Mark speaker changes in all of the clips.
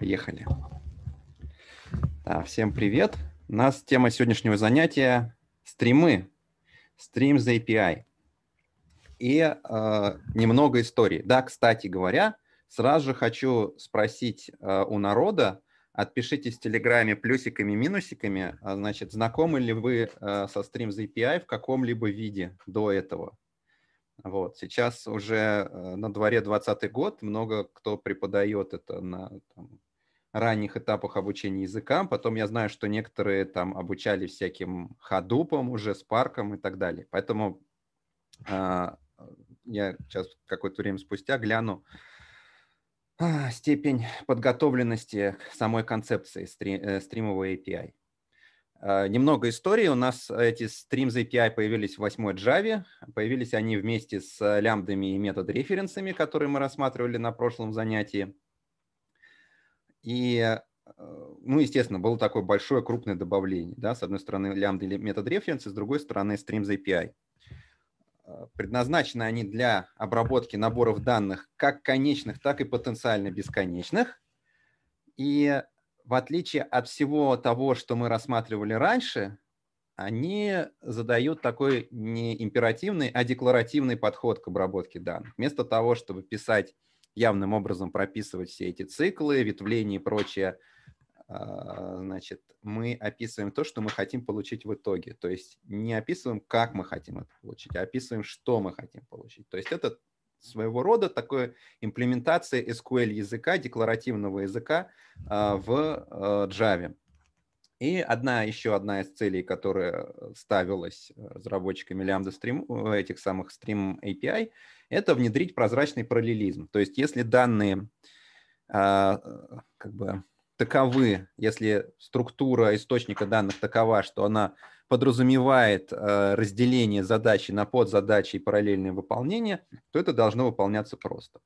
Speaker 1: Поехали. Да, всем привет. У нас тема сегодняшнего занятия – стримы. Streams API. И э, немного истории. Да, кстати говоря, сразу же хочу спросить э, у народа, отпишитесь в Телеграме плюсиками, минусиками, а, значит, знакомы ли вы э, со Streams API в каком-либо виде до этого? Вот. Сейчас уже э, на дворе 2020 год, много кто преподает это на там, ранних этапах обучения языкам. Потом я знаю, что некоторые там обучали всяким ходупом уже, спарком и так далее. Поэтому э, я сейчас какое-то время спустя гляну э, степень подготовленности к самой концепции стрим, э, стримового API. А, немного истории. У нас эти Streams API появились в 8 Java. Появились они вместе с лямбдами и метод-референсами, которые мы рассматривали на прошлом занятии. И, э, ну, естественно, было такое большое крупное добавление. Да? С одной стороны, лямбда или метод референс, с другой стороны, Streams API. Э, предназначены они для обработки наборов данных как конечных, так и потенциально бесконечных. И в отличие от всего того, что мы рассматривали раньше, они задают такой не императивный, а декларативный подход к обработке данных. Вместо того, чтобы писать явным образом прописывать все эти циклы, ветвления и прочее, а, значит, мы описываем то, что мы хотим получить в итоге. То есть не описываем, как мы хотим это получить, а описываем, что мы хотим получить. То есть это своего рода такая имплементация SQL языка, декларативного языка а, в а, Java. И одна, еще одна из целей, которая ставилась разработчиками Lambda Stream, э, этих самых Stream API, это внедрить прозрачный параллелизм. То есть если данные а, как бы таковы, если структура источника данных такова, что она подразумевает а, разделение задачи на подзадачи и параллельное выполнение, то это должно выполняться просто.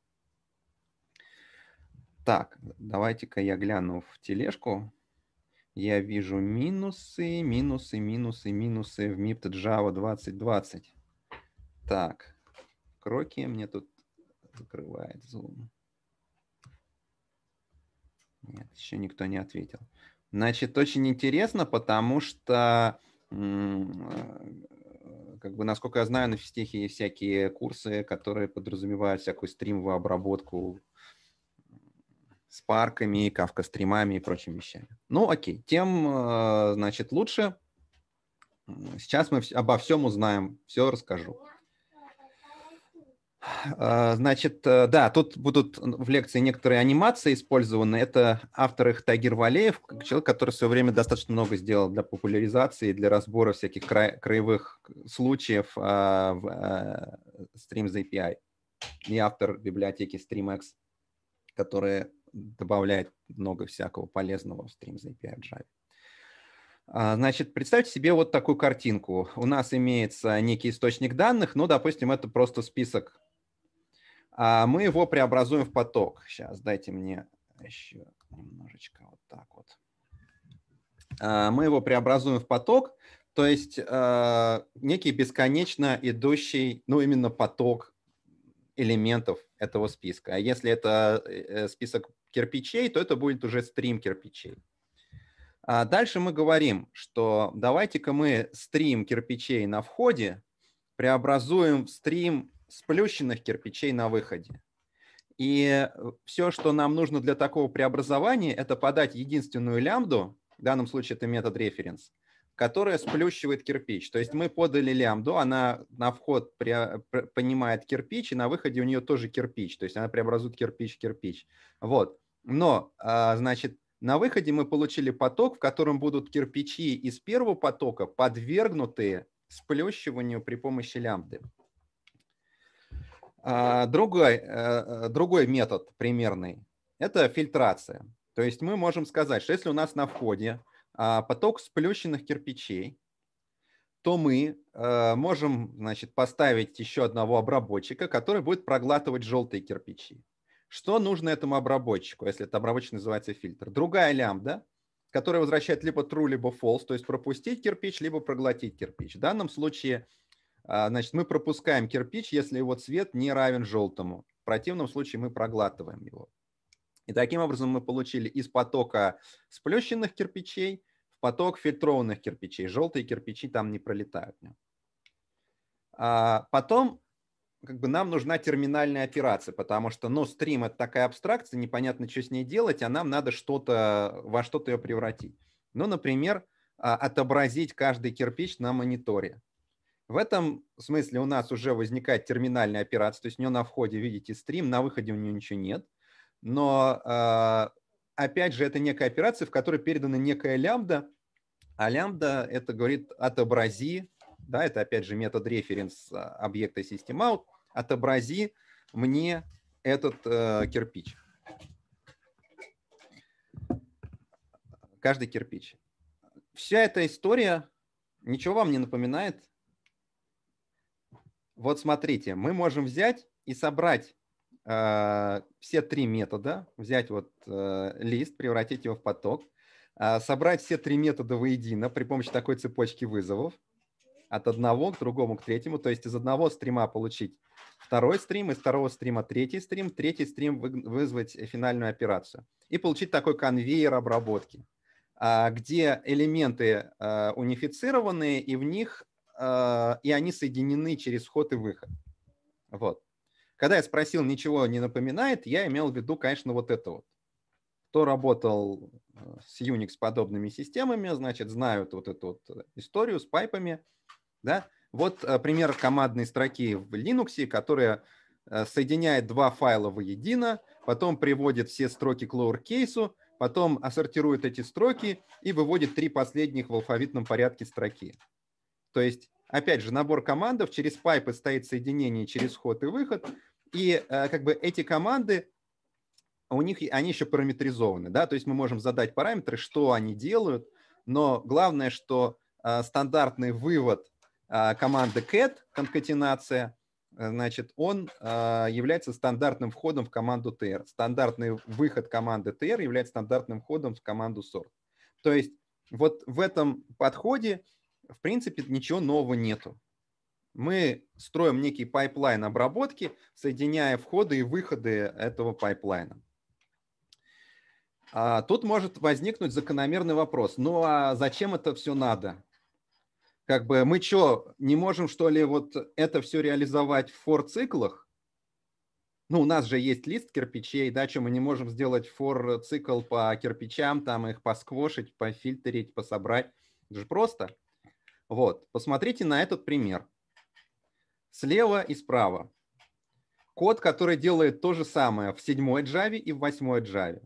Speaker 1: Так, давайте-ка я гляну в тележку. Я вижу минусы, минусы, минусы, минусы в MIPT Java 2020. Так, Кроки мне тут закрывает Zoom. Нет, еще никто не ответил. Значит, очень интересно, потому что, э, как бы, насколько я знаю, на физтехе есть всякие курсы, которые подразумевают всякую стримовую обработку с парками, кавка-стримами и прочими вещами. Ну, окей, тем, э, значит, лучше. Сейчас мы обо всем узнаем, все расскажу. А, значит, э, да, тут будут в лекции некоторые анимации использованы. Это автор их Тагир Валеев, человек, который в свое время достаточно много сделал для популяризации, для разбора всяких кра- краевых случаев а, в а, Streams API. И автор библиотеки StreamX, которая добавляет много всякого полезного в Streams API в Java. А, значит, представьте себе вот такую картинку. У нас имеется некий источник данных, ну, допустим, это просто список а мы его преобразуем в поток. Сейчас, дайте мне еще немножечко вот так вот. А мы его преобразуем в поток, то есть э, некий бесконечно идущий, ну именно поток элементов этого списка. А если это э, э, список кирпичей, то это будет уже стрим кирпичей. А дальше мы говорим, что давайте-ка мы стрим кирпичей на входе преобразуем в стрим сплющенных кирпичей на выходе. И э, все, что нам нужно для такого преобразования, это подать единственную лямбду, в данном случае это метод референс, которая сплющивает кирпич. То есть мы подали лямбду, она на вход при, понимает кирпич, и на выходе у нее тоже кирпич. То есть она преобразует кирпич в кирпич. Вот. Но, а, значит, на выходе мы получили поток, в котором будут кирпичи из первого потока подвергнутые сплющиванию при помощи лямбды. А, другой, э, э, другой метод примерный – это фильтрация. То есть мы можем сказать, что если у нас на входе а, поток сплющенных кирпичей, то мы э, можем значит, поставить еще одного обработчика, который будет проглатывать желтые кирпичи. Что нужно этому обработчику, если этот обработчик называется фильтр? Другая лямбда, которая возвращает либо true, либо false, то есть пропустить кирпич, либо проглотить кирпич. В данном случае – а, значит, мы пропускаем кирпич, если его цвет не равен желтому. В противном случае мы проглатываем его. И таким образом мы получили из потока сплющенных кирпичей в поток фильтрованных кирпичей. Желтые кирпичи там не пролетают. А потом как бы нам нужна терминальная операция, потому что, ну, стрим — это такая абстракция, непонятно, что с ней делать, а нам надо что-то, во что-то ее превратить. Ну, например, а, отобразить каждый кирпич на мониторе. В этом смысле у нас уже возникает терминальная операция, то есть у нее на входе видите стрим, на выходе у нее ничего нет. Но а, опять же, это некая операция, в которой передана некая лямбда, а лямбда это говорит отобрази, да, это опять же метод референс а, объекта SystemOut, отобрази мне этот э, кирпич. Каждый кирпич. Вся эта история ничего вам не напоминает? Вот смотрите, мы можем взять и собрать э, все три метода, взять вот э, лист, превратить его в поток, э, собрать все три метода воедино при помощи такой цепочки вызовов от одного к другому, к третьему, то есть из одного стрима получить второй стрим, из второго стрима третий стрим, третий стрим вызвать финальную операцию и получить такой конвейер обработки, э, где элементы э, унифицированные и в них а, и они соединены через вход и выход. Вот. Когда я спросил, ничего не напоминает, я имел в виду, конечно, вот это вот. Кто работал э, с Unix подобными системами, значит, знают вот эту вот историю с пайпами. Да? Вот э, пример командной строки в Linux, которая э, соединяет два файла воедино, потом приводит все строки к лоуркейсу, потом ассортирует эти строки и выводит три последних в алфавитном порядке строки. То есть, опять же, набор командов, через пайпы стоит соединение, через ход и выход. И э, как бы эти команды, у них, они еще параметризованы, да, то есть мы можем задать параметры, что они делают, но главное, что э, стандартный вывод э, команды cat, конкатенация, значит, он является стандартным входом в команду tr. Стандартный выход команды tr является стандартным входом в команду sort. То есть вот в этом подходе в принципе, ничего нового нету. Мы строим некий пайплайн обработки, соединяя входы и выходы этого пайплайна. А тут может возникнуть закономерный вопрос. Ну а зачем это все надо? Как бы мы что, не можем что ли вот это все реализовать в фор-циклах? Ну, у нас же есть лист кирпичей, да, что мы не можем сделать фор-цикл по кирпичам, там их посквошить, пофильтрить, пособрать. Это же просто. Вот, посмотрите на этот пример. Слева и справа. Код, который делает то же самое в седьмой Java и в восьмой Java.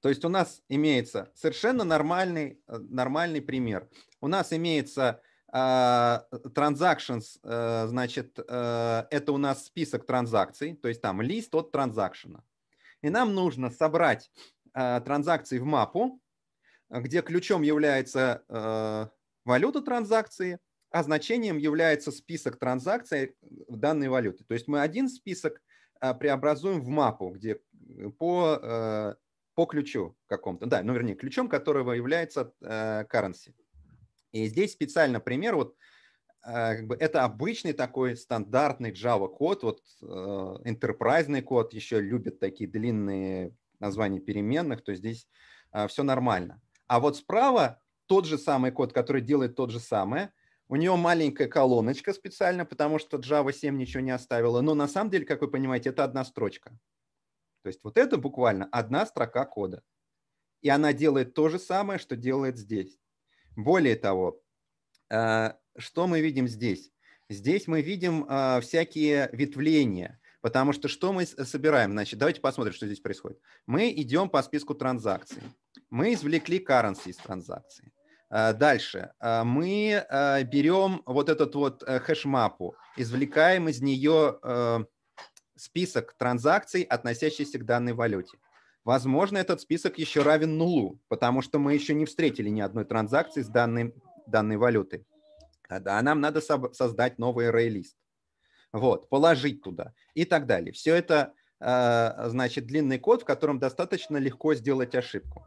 Speaker 1: То есть у нас имеется совершенно нормальный, э, нормальный пример. У нас имеется э, transactions, э, значит, это у нас список транзакций, то есть там лист от транзакшена. И нам нужно собрать транзакции в мапу, где ключом является валюта транзакции, а значением является список транзакций э, данной валюты. То есть мы один список а, преобразуем в мапу, где э, по, э, по ключу какому-то, да, ну вернее, ключом которого является currency. И здесь специально пример, вот как бы это обычный такой стандартный Java код, вот энтерпрайзный код, еще любят такие длинные названия переменных, то здесь все нормально. А вот справа тот же самый код, который делает тот же самое. У нее маленькая колоночка специально, потому что Java 7 ничего не оставила. Но на самом деле, как вы понимаете, это одна строчка. То есть вот это буквально одна строка кода. И она делает то же самое, что делает здесь. Более того, э, что мы видим здесь? Здесь мы видим э, всякие ветвления, потому что что мы собираем? Значит, давайте посмотрим, что здесь происходит. Мы идем по списку транзакций. Мы извлекли currency из транзакции. А, дальше. А, мы а, берем вот этот вот э, хэш-мапу, извлекаем из нее э, список транзакций, относящихся к данной валюте. Возможно, этот список еще равен нулу, потому что мы еще не встретили ни одной транзакции с данной, данной валютой. Тогда нам надо создать новый рейлист. Вот, положить туда и так далее. Все это, э, значит, длинный код, в котором достаточно легко сделать ошибку.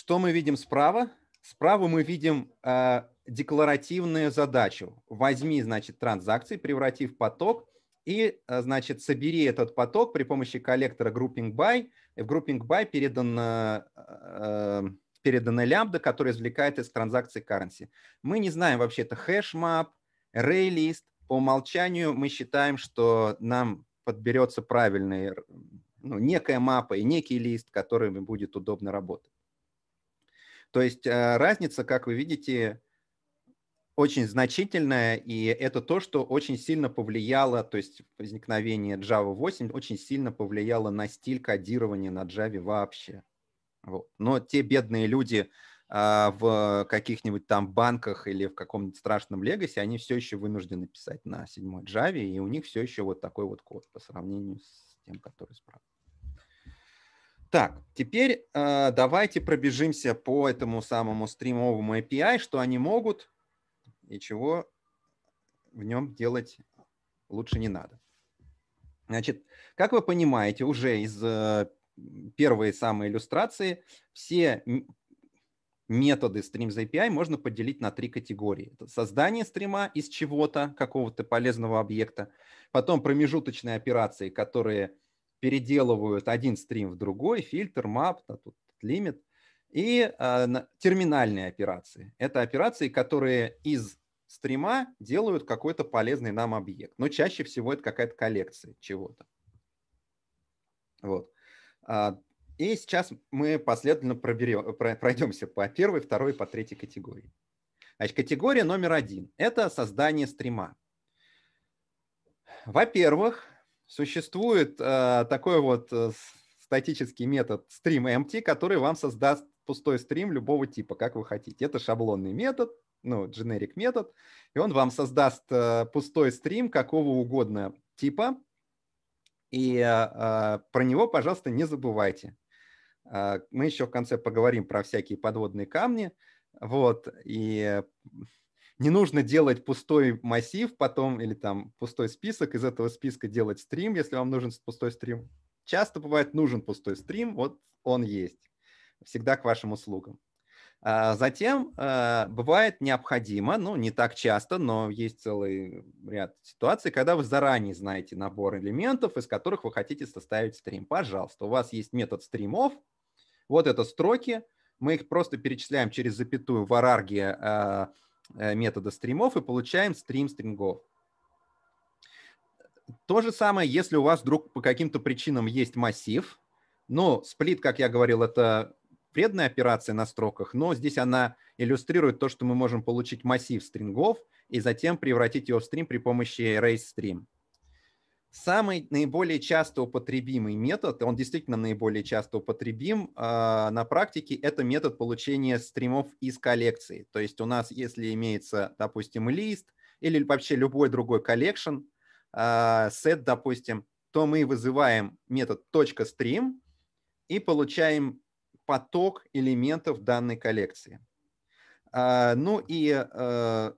Speaker 1: Что мы видим справа? Справа мы видим э, декларативную задачу. Возьми, значит, транзакции, преврати в поток и, э, значит, собери этот поток при помощи коллектора grouping by. И в grouping by передана, э, передана лямбда, которая извлекает из транзакции currency. Мы не знаем вообще это хэшмап, рейлист. По умолчанию мы считаем, что нам подберется правильная ну, некая мапа и некий лист, которым будет удобно работать. То есть э, разница, как вы видите, очень значительная, и это то, что очень сильно повлияло, то есть возникновение Java 8 очень сильно повлияло на стиль кодирования на Java вообще. Вот. Но те бедные люди а, в каких-нибудь там банках или в каком-нибудь страшном легосе, они все еще вынуждены писать на седьмой Java, и у них все еще вот такой вот код по сравнению с тем, который справа. Так, теперь э, давайте пробежимся по этому самому стримовому API, что они могут и чего в нем делать лучше не надо. Значит, как вы понимаете, уже из э, первой самой иллюстрации все методы стрим API можно поделить на три категории. Это создание стрима из чего-то, какого-то полезного объекта, потом промежуточные операции, которые переделывают один стрим в другой, фильтр, мап, тут лимит, и а, терминальные операции. Это операции, которые из стрима делают какой-то полезный нам объект. Но чаще всего это какая-то коллекция чего-то. Вот. А, и сейчас мы последовательно проберем, пройдемся по первой, второй, по третьей категории. Значит, категория номер один – это создание стрима. Во-первых, существует э, такой вот э, статический метод StreamEmpty, который вам создаст пустой стрим любого типа, как вы хотите. Это шаблонный метод, ну, generic метод, и он вам создаст э, пустой стрим какого угодно типа, и э, э про него, пожалуйста, не забывайте. Э, мы еще в конце поговорим про всякие подводные камни, вот, и не нужно делать пустой массив потом или там пустой список, из этого списка делать стрим, если вам нужен пустой стрим. Часто бывает нужен пустой стрим, вот он есть, всегда к вашим услугам. А, затем а, бывает необходимо, ну не так часто, но есть целый ряд ситуаций, когда вы заранее знаете набор элементов, из которых вы хотите составить стрим. Пожалуйста, у вас есть метод стримов, вот это строки, мы их просто перечисляем через запятую в арарге а, Э, метода стримов и получаем стрим стрингов. То же самое, если у вас вдруг по каким-то причинам есть массив. Ну, сплит, как я говорил, это вредная операция на строках, но здесь она иллюстрирует то, что мы можем получить массив стрингов и затем превратить его в стрим при помощи RaceStream. stream. Самый наиболее часто употребимый метод, он действительно наиболее часто употребим э, на практике, это метод получения стримов из коллекции. То есть у нас, если имеется, допустим, лист или вообще любой другой коллекшн, э, сет, допустим, то мы вызываем метод .stream и получаем поток элементов данной коллекции. Э, ну и э,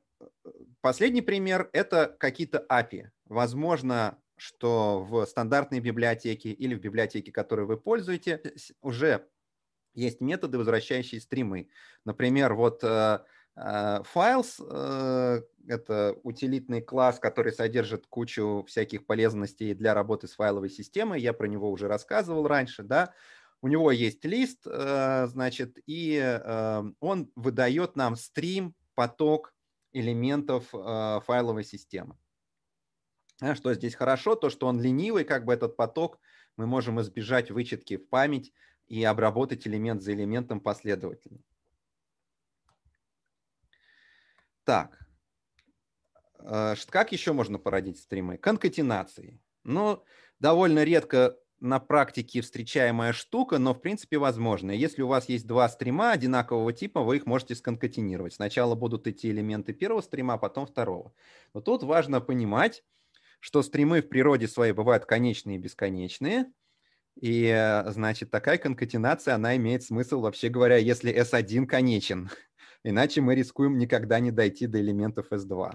Speaker 1: последний пример – это какие-то API. Возможно, что в стандартной библиотеке или в библиотеке, которую вы пользуетесь, уже есть методы, возвращающие стримы. Например, вот э, э, Files э, — это утилитный класс, который содержит кучу всяких полезностей для работы с файловой системой. Я про него уже рассказывал раньше, да. У него есть лист, значит, и он выдает нам стрим, поток элементов файловой системы. Что здесь хорошо, то, что он ленивый, как бы этот поток, мы можем избежать вычетки в память и обработать элемент за элементом последовательно. Так, э, как еще можно породить стримы? Конкатенацией. Ну, довольно редко на практике встречаемая штука, но в принципе возможно. Если у вас есть два стрима одинакового типа, вы их можете сконкатинировать. Сначала будут идти элементы первого стрима, а потом второго. Но тут важно понимать, что стримы в природе своей бывают конечные и бесконечные. И, э, значит, такая конкатенация, она имеет смысл, вообще говоря, если S1 конечен. Иначе мы рискуем никогда не дойти до элементов S2.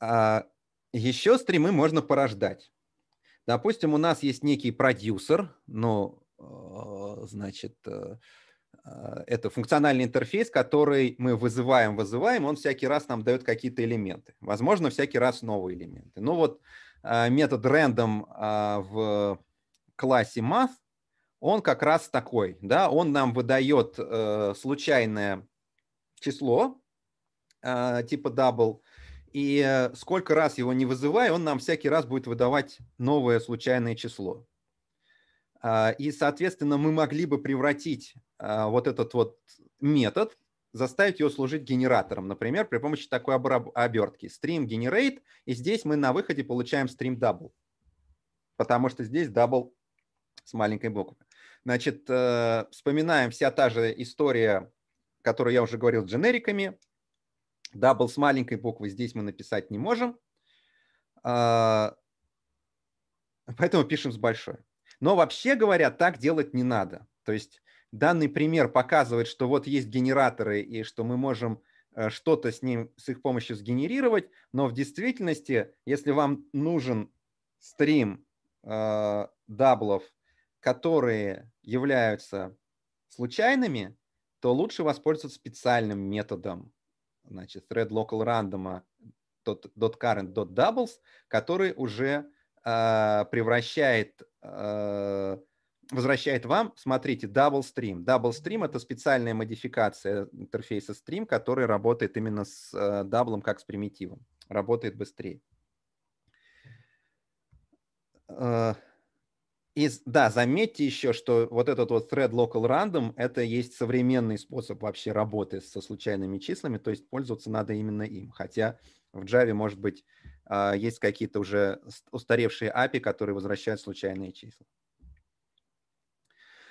Speaker 1: А, Еще стримы можно порождать. Допустим, у нас есть некий продюсер, ну, э, значит, э, а, это функциональный интерфейс, который мы вызываем, вызываем, он всякий раз нам дает какие-то элементы. Возможно, всякий раз новые элементы. Ну вот а, метод random а, в классе math, он как раз такой. Да? Он нам выдает э, случайное число типа double, и э, сколько раз его не вызывай, он нам всякий раз будет выдавать новое случайное число. А, и, соответственно, мы могли бы превратить а, вот этот вот метод, заставить его служить генератором, например, при помощи такой обертки. Stream generate, и здесь мы на выходе получаем stream double, потому что здесь double с маленькой буквы. Значит, э, вспоминаем вся та же история, которую я уже говорил, с дженериками. Double с маленькой буквы здесь мы написать не можем, а, поэтому пишем с большой. Но вообще говоря, так делать не надо. То есть данный пример показывает, что вот есть генераторы и что мы можем э, что-то с ним, с их помощью сгенерировать, но в действительности, если вам нужен стрим э, даблов, которые являются случайными, то лучше воспользоваться специальным методом, значит, thread local random а, dot, dot current dot doubles, который уже а, превращает, а, возвращает вам, смотрите, Double Stream. Double Stream — это специальная модификация интерфейса Stream, который работает именно с а, даблом как с примитивом, работает быстрее. И, да, заметьте еще, что вот этот вот thread local random — это есть современный способ вообще работы со случайными числами, то есть пользоваться надо именно им. Хотя в Java, может быть, а, есть какие-то уже устаревшие API, которые возвращают случайные числа.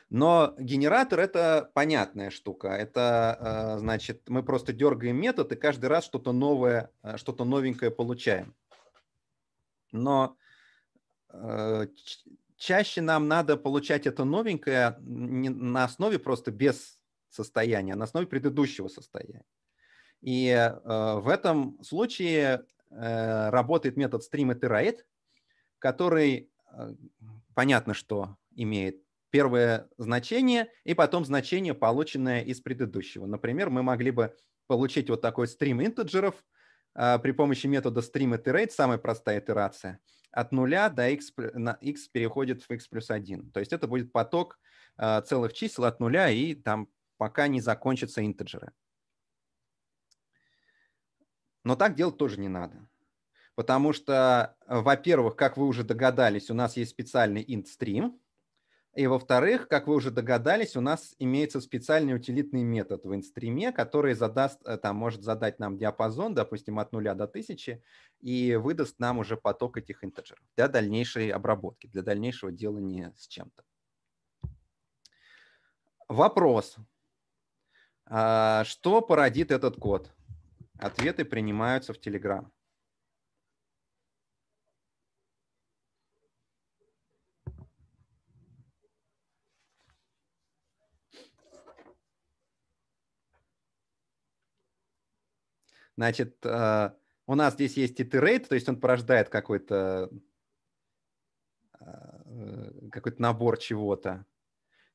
Speaker 1: Но генератор это понятная штука. Это а, значит, мы просто дергаем метод и каждый раз что-то новое, а, что-то новенькое получаем. Но чаще нам надо получать это новенькое не на основе просто без состояния, а на основе предыдущего состояния. И в этом случае Э, работает метод stream iterate, который, э, понятно, что имеет первое значение и потом значение, полученное из предыдущего. Например, мы могли бы получить вот такой стрим интеджеров э, при помощи метода stream iterate, самая простая итерация, от нуля до x, на x переходит в x плюс 1. То есть это будет поток целых чисел от нуля и там пока не закончатся интеджеры. Но так делать тоже не надо. Потому что, э, во-первых, как вы уже догадались, у нас есть специальный int-стрим. И, во-вторых, как вы уже догадались, у нас имеется специальный утилитный метод в инстриме, который задаст, э, там, может задать нам диапазон, допустим, от 0 до 1000, и выдаст нам уже поток этих интеджеров для дальнейшей обработки, для дальнейшего делания с чем-то. Вопрос. А, что породит этот код? Ответы принимаются в Телеграм. Значит, э, у нас здесь есть iterate, то есть он порождает какой-то э, э, какой-то набор чего-то.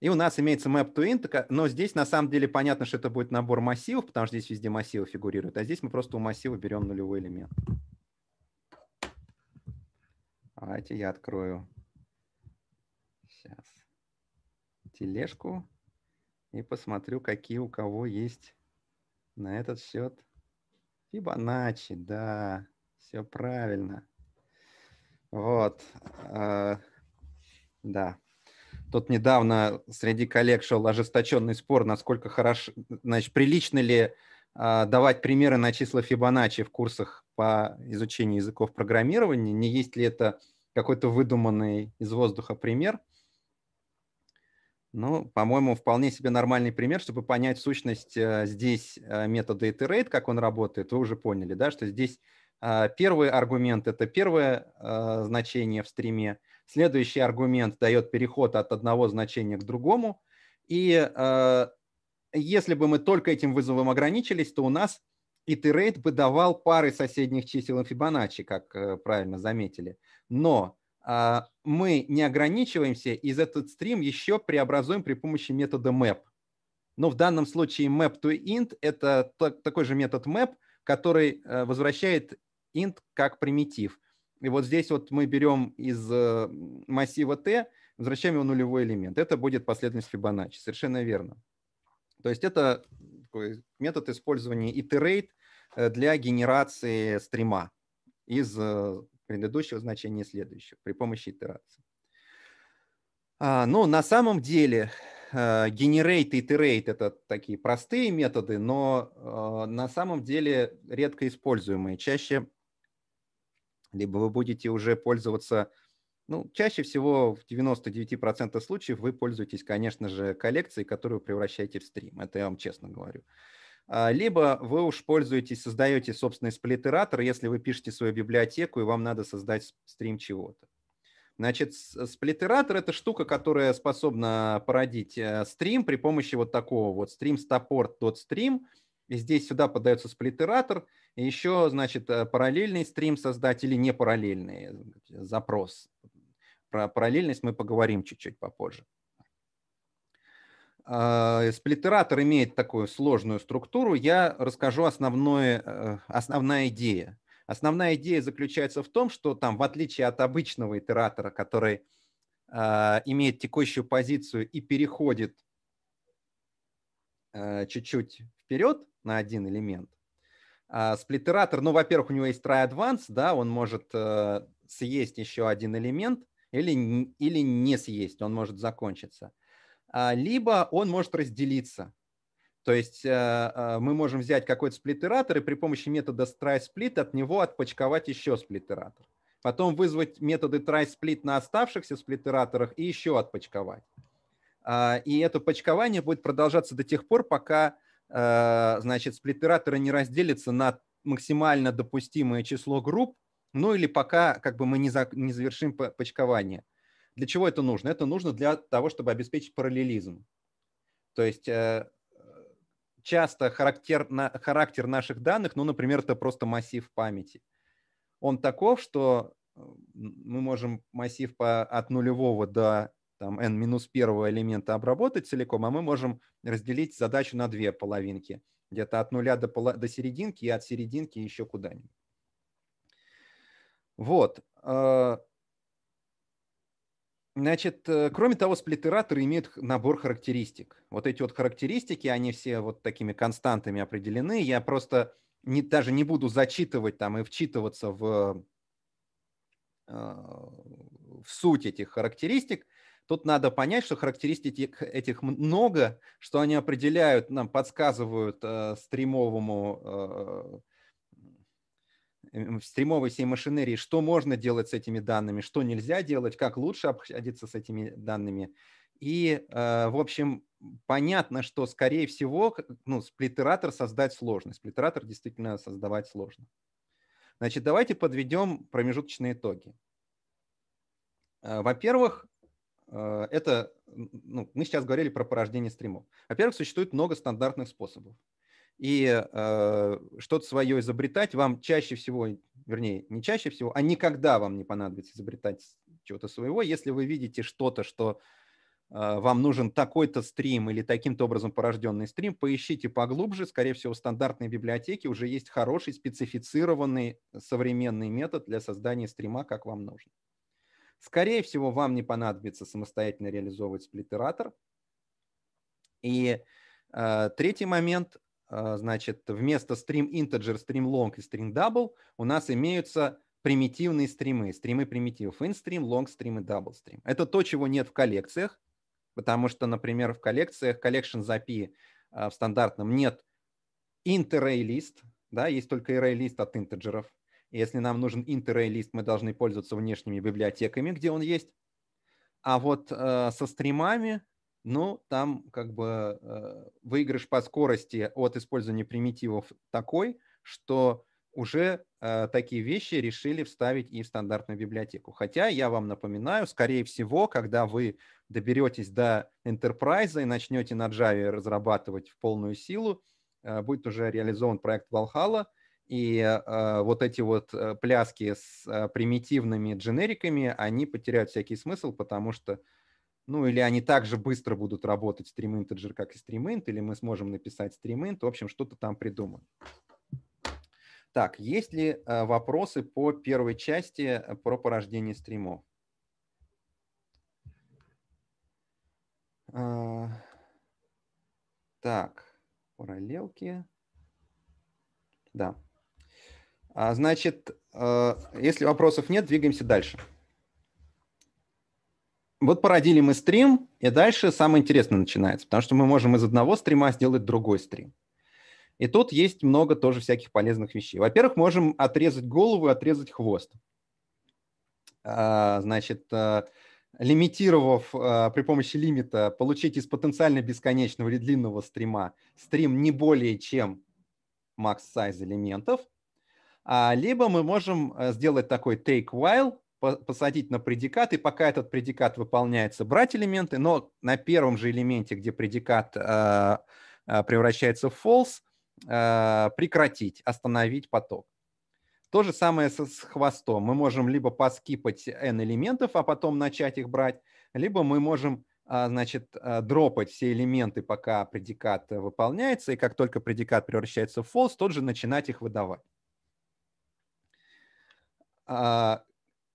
Speaker 1: И у нас имеется map to int, но здесь на самом деле понятно, что это будет набор массивов, потому что здесь везде массивы фигурируют, а здесь мы просто у массива берем нулевой элемент. Давайте я открою сейчас тележку и посмотрю, какие у кого есть на этот счет Фибоначчи, да, все правильно. Вот, э, да. Тут недавно среди коллег шел ожесточенный спор, насколько хорошо, значит, прилично ли э, давать примеры на числа Фибоначчи в курсах по изучению языков программирования, не есть ли это какой-то выдуманный из воздуха пример. Ну, по-моему, вполне себе нормальный пример, чтобы понять сущность э, здесь э, метода iterate, как он работает, вы уже поняли, да, что здесь э, первый аргумент – это первое э, значение в стриме – Следующий аргумент дает переход от одного значения к другому. И э, если бы мы только этим вызовом ограничились, то у нас итерейт бы давал пары соседних чисел и Фибоначчи, как э, правильно заметили. Но э, мы не ограничиваемся, и этот стрим еще преобразуем при помощи метода map. Но в данном случае map to int – это так, такой же метод map, который э, возвращает int как примитив. И вот здесь вот мы берем из э, массива Т возвращаем его нулевой элемент. Это будет последовательность Фибоначчи. Совершенно верно. То есть это метод использования iterate э, для генерации стрима из э, предыдущего значения следующего при помощи итерации. А, но ну, на самом деле generate и iterate – это такие простые методы, но на самом деле редко используемые. Чаще либо вы будете уже пользоваться, ну, чаще всего в 99% случаев вы пользуетесь, конечно же, коллекцией, которую превращаете в стрим. Это я вам честно говорю. А, либо вы уж пользуетесь, создаете собственный сплиттератор, если вы пишете свою библиотеку, и вам надо создать стрим чего-то. Значит, сплиттератор – это штука, которая способна породить э, стрим при помощи вот такого вот стрим стопорт И здесь сюда подается сплиттератор – еще, значит, э, параллельный стрим создать или не параллельный э, запрос. Про параллельность мы поговорим чуть-чуть попозже. Э, Сплиттератор имеет такую сложную структуру. Я расскажу основное, основная идея. Основная идея заключается в том, что там, в отличие от обычного итератора, который имеет текущую позицию и переходит чуть-чуть вперед на один элемент – а, сплиттератор, ну, во-первых, у него есть try advance, да, он может э, съесть еще один элемент или, или не съесть, он может закончиться. А, либо он может разделиться. То есть э, э, мы можем взять какой-то сплиттератор и при помощи метода try-split от него отпочковать еще сплиттератор. Потом вызвать методы try-split на оставшихся сплиттераторах и еще отпочковать. А, и это почкование будет продолжаться до тех пор, пока Э, значит, сплиттераторы не разделятся на максимально допустимое число групп, ну или пока как бы мы не, за, не завершим почкование. Для чего это нужно? Это нужно для того, чтобы обеспечить параллелизм. То есть э, часто характер, характер наших данных, ну, например, это просто массив памяти. Он таков, что э, мы можем массив по, от нулевого до там n минус первого элемента обработать целиком, а мы можем разделить задачу на две половинки, где-то от нуля до, поло... до серединки и от серединки еще куда-нибудь. Вот. А, значит, э, кроме того, сплиттераторы имеют набор характеристик. Вот эти вот характеристики, они все вот такими константами определены. Я просто не, даже не буду зачитывать там и вчитываться в, а, в суть этих характеристик. Тут надо понять, что характеристик этих много, что они определяют, нам подсказывают э, стримовому э, стримовой всей машинерии, что можно делать с этими данными, что нельзя делать, как лучше обходиться с этими данными. И, э, в общем, понятно, что, скорее всего, ну, сплиттератор создать сложно. Сплиттератор действительно создавать сложно. Значит, давайте подведем промежуточные итоги. Э, во-первых, Э, это, ну, мы сейчас говорили про порождение стримов. Во-первых, существует много стандартных способов. И э, что-то свое изобретать вам чаще всего, вернее, не чаще всего, а никогда вам не понадобится изобретать чего-то своего, если вы видите что-то, что э, вам нужен такой-то стрим или таким-то образом порожденный стрим, поищите поглубже. Скорее всего, в стандартной библиотеке уже есть хороший, специфицированный современный метод для создания стрима, как вам нужно. Скорее всего, вам не понадобится самостоятельно реализовывать сплиттератор. И э, третий момент, э, значит, вместо Stream integer, Stream long и Stream double у нас имеются примитивные стримы, стримы примитивов, Stream, Long Stream и Double Stream. Это то, чего нет в коллекциях, потому что, например, в коллекциях collection API э, в стандартном нет inter List, да, есть только array List от интеджеров, если нам нужен интеррей-лист, мы должны пользоваться внешними библиотеками, где он есть. А вот э, со стримами, ну, там как бы э, выигрыш по скорости от использования примитивов такой, что уже э, такие вещи решили вставить и в стандартную библиотеку. Хотя я вам напоминаю, скорее всего, когда вы доберетесь до Enterprise и начнете на Java разрабатывать в полную силу, э, будет уже реализован проект Valhalla – и э, вот эти вот э, пляски с э, примитивными дженериками, они потеряют всякий смысл, потому что, ну, или они также быстро будут работать стриминтеджер, как и стриминт, или мы сможем написать стриминт, в общем, что-то там придумать. Так, есть ли э, вопросы по первой части э, про порождение стримов? А, так, параллелки. Да. А, значит, э, если вопросов нет, двигаемся дальше. Вот породили мы стрим, и дальше самое интересное начинается, потому что мы можем из одного стрима сделать другой стрим. И тут есть много тоже всяких полезных вещей. Во-первых, можем отрезать голову и отрезать хвост. А, значит, э, лимитировав э, при помощи лимита, получить из потенциально бесконечного или длинного стрима стрим не более чем макс-сайз элементов – а, либо мы можем э, сделать такой take while, посадить на предикат, и пока этот предикат выполняется, брать элементы, но на первом же элементе, где предикат э, э, превращается в false, прекратить, остановить поток. То же самое с хвостом. Мы можем либо поскипать n элементов, а потом начать их брать, либо мы можем значит, дропать все элементы, пока предикат выполняется, и как только предикат превращается в false, тот же начинать их выдавать. А,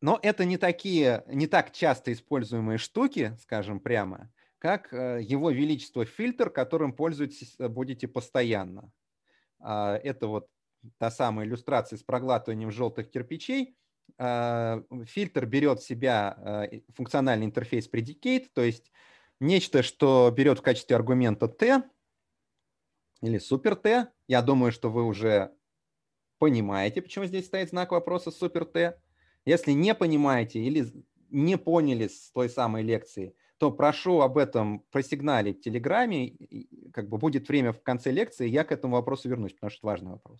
Speaker 1: но это не такие, не так часто используемые штуки, скажем прямо, как э, его величество фильтр, которым пользуетесь э, будете постоянно. А, это вот та самая иллюстрация с проглатыванием желтых кирпичей. А, фильтр берет в себя функциональный интерфейс predicate, то есть нечто, что берет в качестве аргумента t или супер t. Я думаю, что вы уже понимаете, почему здесь стоит знак вопроса супер Т. Если не понимаете или не поняли с той самой лекции, то прошу об этом просигналить в Телеграме. Как бы будет время в конце лекции, я к этому вопросу вернусь, потому что это важный вопрос.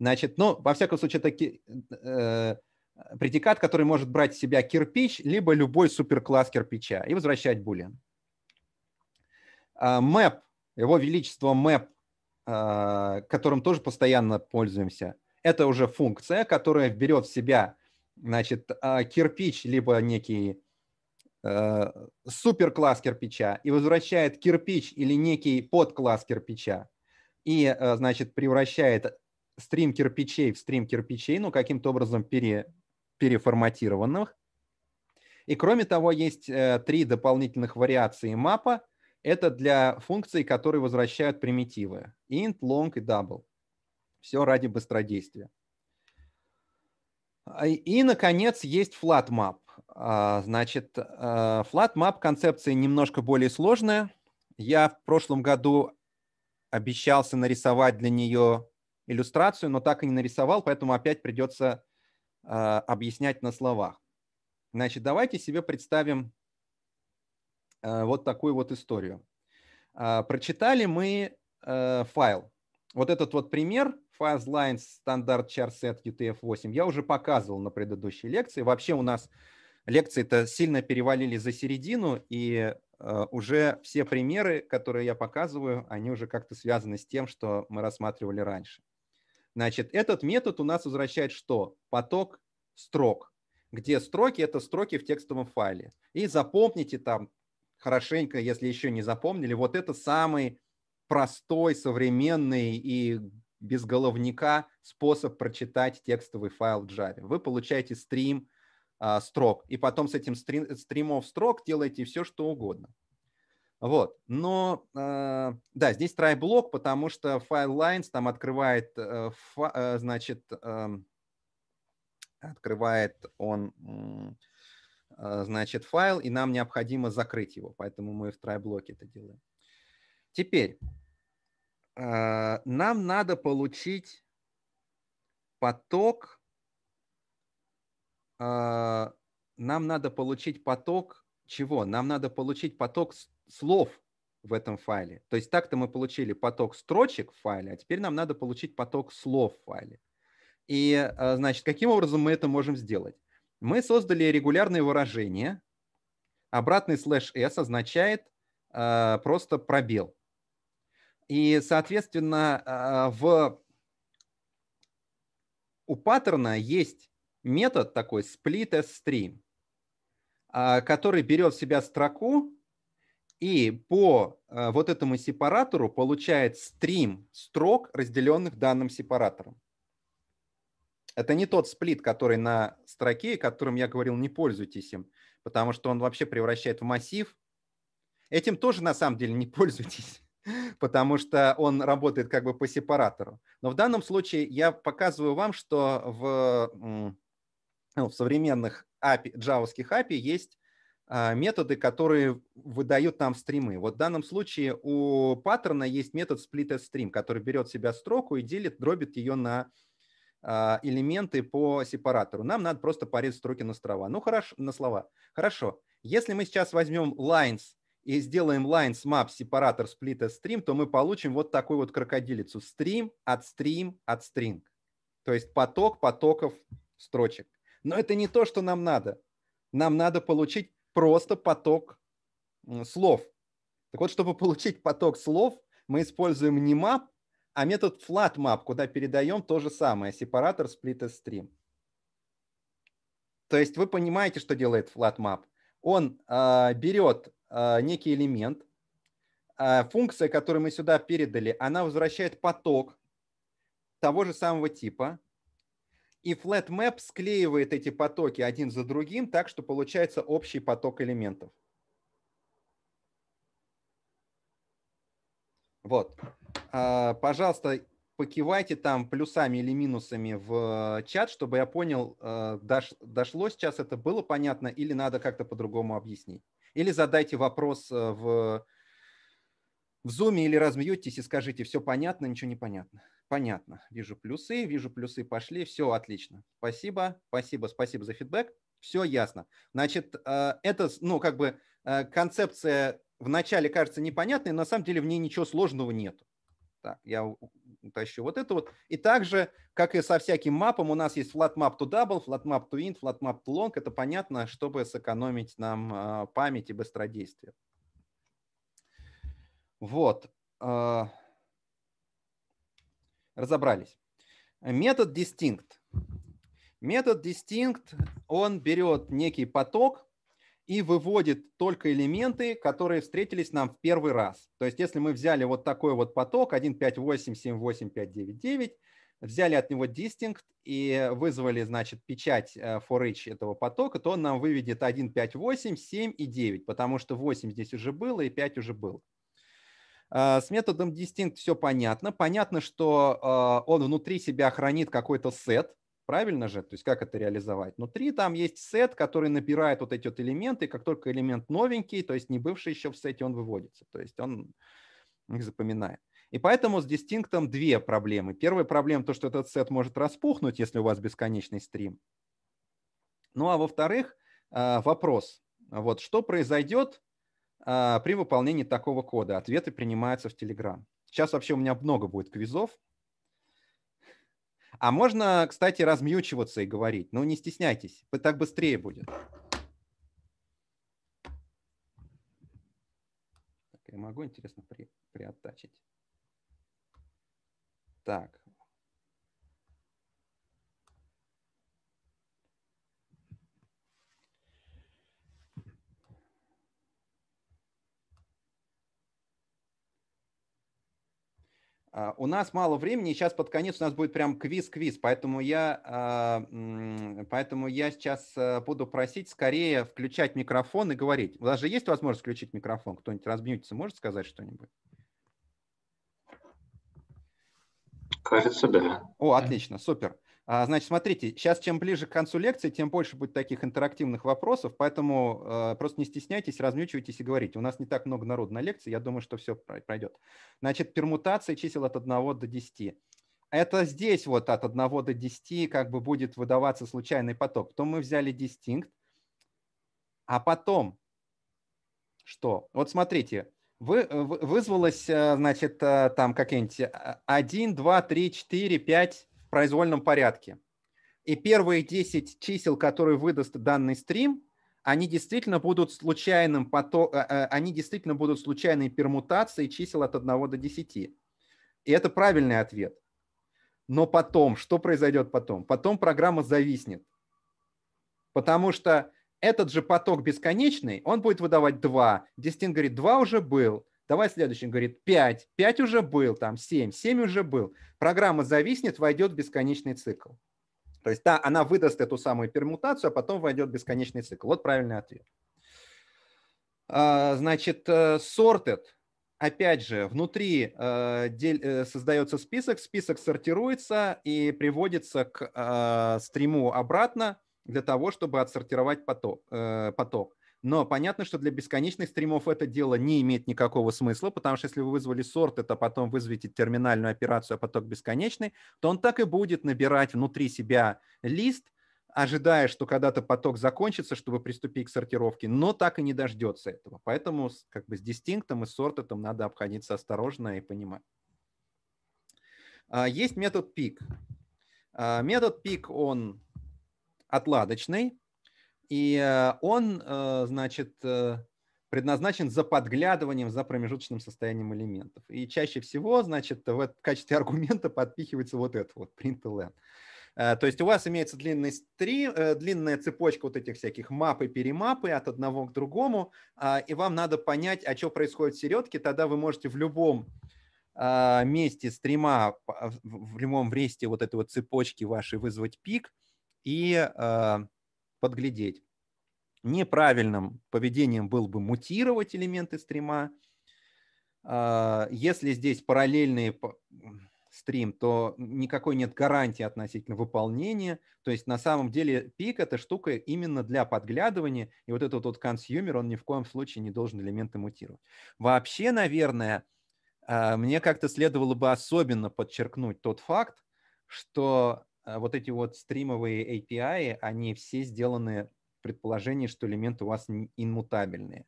Speaker 1: Значит, ну, во всяком случае, таки, э, э, предикат, который может брать в себя кирпич, либо любой суперкласс кирпича и возвращать булин. Мэп, а, его величество мэп, которым тоже постоянно пользуемся, это уже функция, которая берет в себя значит, а, кирпич, либо некий э, суперкласс кирпича и возвращает кирпич или некий подкласс кирпича и, э, значит, превращает стрим кирпичей в стрим кирпичей, ну, каким-то образом пере, переформатированных. И кроме того, есть э, три дополнительных вариации мапа. Это для функций, которые возвращают примитивы. int, long и double. Все ради быстродействия. А, и, наконец, есть Flat Map. А, значит, Flat а, Map концепция немножко более сложная. Я в прошлом году обещался нарисовать для нее иллюстрацию, но так и не нарисовал, поэтому опять придется объяснять на словах. Значит, давайте себе представим вот такую вот историю. Прочитали мы файл. Вот этот вот пример – FastLine стандарт чарсет UTF-8 я уже показывал на предыдущей лекции. Вообще у нас лекции-то сильно перевалили за середину, и э, уже все примеры, которые я показываю, они уже как-то связаны с тем, что мы рассматривали раньше. Значит, этот метод у нас возвращает что? Поток строк, где строки – это строки в текстовом файле. И запомните там хорошенько, если еще не запомнили, вот это самый простой, современный и без головника способ прочитать текстовый файл в Java. Вы получаете стрим а, строк, и потом с этим стримом строк делаете все, что угодно. Вот, но а, да, здесь try блок, потому что файл lines там открывает, э, э, значит, эм, открывает он, э, значит, файл, и нам необходимо закрыть его, поэтому мы в try блоке это делаем. Теперь Э, нам надо получить поток, э, нам надо получить поток чего? Нам надо получить поток слов в этом файле. То есть так-то мы получили поток строчек в файле, а теперь нам надо получить поток слов в файле. И, э, значит, каким образом мы это можем сделать? Мы создали регулярное выражение. Обратный слэш s означает э, просто пробел. И, соответственно, а, в... у паттерна есть метод такой split as stream, а, который берет в себя строку и по а, вот этому сепаратору получает стрим строк, разделенных данным сепаратором. Это не тот сплит, который на строке, которым я говорил, не пользуйтесь им, потому что он вообще превращает в массив. Этим тоже на самом деле не пользуйтесь. потому что он работает как бы по сепаратору. Но в данном случае я показываю вам, что в, ну, в современных API, джавовских API есть а, методы, которые выдают нам стримы. Вот в данном случае у паттерна есть метод splitStream, который берет в себя строку и делит, дробит ее на а, элементы по сепаратору. Нам надо просто порезать строки на слова. Ну, хорошо, на слова. Хорошо. Если мы сейчас возьмем lines и сделаем line с map separator split as stream, то мы получим вот такую вот крокодилицу. Stream от stream от string. То есть поток потоков строчек. Но это не то, что нам надо. Нам надо получить просто поток слов. Так вот, чтобы получить поток слов, мы используем не map, а метод flatMap, куда передаем то же самое, сепаратор split as stream. То есть вы понимаете, что делает flatMap. Он э, берет Э, некий элемент. Э, функция, которую мы сюда передали, она возвращает поток того же самого типа. И FlatMap склеивает эти потоки один за другим так, что получается общий поток элементов. Вот. Э, пожалуйста, покивайте там плюсами или минусами в чат, чтобы я понял, дошло сейчас это было понятно или надо как-то по-другому объяснить. Или задайте вопрос э, в, в Zoom или размьютесь и скажите, все понятно, ничего не понятно. Понятно. Вижу плюсы, вижу плюсы, пошли. Все отлично. Спасибо, спасибо, спасибо за фидбэк. Все ясно. Значит, э, это, ну, как бы э, концепция вначале кажется непонятной, но на самом деле в ней ничего сложного нет. Так, я тащу. Вот это вот. И также, как и со всяким мапом, у нас есть flat map to double, flat map to int, flat map to long. Это понятно, чтобы сэкономить нам а, память и быстродействие. Вот. А, разобрались. Метод distinct. Метод distinct, он берет некий поток, и выводит только элементы, которые встретились нам в первый раз. То есть если мы взяли вот такой вот поток 1, взяли от него distinct и вызвали, значит, печать э, for each этого потока, то он нам выведет 1587 и 9, потому что 8 здесь уже было и 5 уже было. Э, с методом distinct все понятно. Понятно, что э, он внутри себя хранит какой-то сет, Правильно же? То есть как это реализовать? Внутри там есть сет, который набирает вот эти вот элементы, и как только элемент новенький, то есть не бывший еще в сете, он выводится, то есть он их запоминает. И поэтому с дистинктом две проблемы. Первая проблема то, что этот сет может распухнуть, если у вас бесконечный стрим. Ну а во-вторых, а, вопрос. Вот что произойдет а, при выполнении такого кода? Ответы принимаются в Telegram. Сейчас вообще у меня много будет квизов, а можно, кстати, размьючиваться и говорить. Ну, не стесняйтесь, так быстрее будет. Так, я могу, интересно, при, приоттачить. Так. А, у нас мало времени, сейчас под конец у нас будет прям квиз-квиз, поэтому я, а, поэтому я сейчас э, буду просить скорее включать микрофон и говорить. У вас же есть возможность включить микрофон? Кто-нибудь размьютится, может сказать что-нибудь? Кажется, да. О, отлично, супер. А, значит, смотрите, сейчас чем ближе к концу лекции, тем больше будет таких интерактивных вопросов, поэтому а, просто не стесняйтесь, размечивайтесь и говорите. У нас не так много народу на лекции, я думаю, что все пройдет. Значит, пермутация чисел от 1 до 10. Это здесь вот от 1 до 10 как бы будет выдаваться случайный поток. Потом мы взяли дистинкт, а потом что? Вот смотрите, вы, э, вызвалось, э, значит, э, там какие-нибудь 1, 2, 3, 4, 5, произвольном порядке. И первые 10 чисел, которые выдаст данный стрим, они действительно будут случайным поток, э, э, они действительно будут случайной пермутацией чисел от 1 до 10. И это правильный ответ. Но потом, что произойдет потом? Потом программа зависнет. Потому что этот же поток бесконечный, он будет выдавать 2. Дестин говорит, 2 уже был. Давай следующий, говорит, 5. 5 уже был, там 7. 7 уже был. Программа зависнет, войдет в бесконечный цикл. То есть да, она выдаст эту самую пермутацию, а потом войдет в бесконечный цикл. Вот правильный ответ. А, значит, э, sorted. Опять же, внутри э, э, создается список, список сортируется и приводится к стриму обратно для того, чтобы отсортировать поток. Но понятно, что для бесконечных стримов это дело не имеет никакого смысла, потому что если вы вызвали сорт, это потом вызовете терминальную операцию, а поток бесконечный, то он так и будет набирать внутри себя лист, ожидая, что когда-то поток закончится, чтобы приступить к сортировке, но так и не дождется этого. Поэтому как бы с дистинктом и сортом надо обходиться осторожно и понимать. А, есть метод пик. А, метод пик, он отладочный. И э, он, э, значит, э, предназначен за подглядыванием за промежуточным состоянием элементов. И чаще всего, значит, в качестве аргумента подпихивается вот это вот, println. То есть у вас имеется длинный стри, длинная цепочка вот этих всяких мап и перемапы от одного к другому, а, и вам надо понять, а что происходит в середке, тогда вы можете в любом а, месте стрима, в любом месте вот этой вот цепочки вашей вызвать пик и подглядеть. Неправильным поведением был бы мутировать элементы стрима. А, если здесь параллельный стрим, то никакой нет гарантии относительно выполнения. То есть на самом деле пик – это штука именно для подглядывания, и вот этот вот консюмер, он ни в коем случае не должен элементы мутировать. Вообще, наверное, а, мне как-то следовало бы особенно подчеркнуть тот факт, что Э, вот эти вот стримовые API, они все сделаны в предположении, что элементы у вас инмутабельные.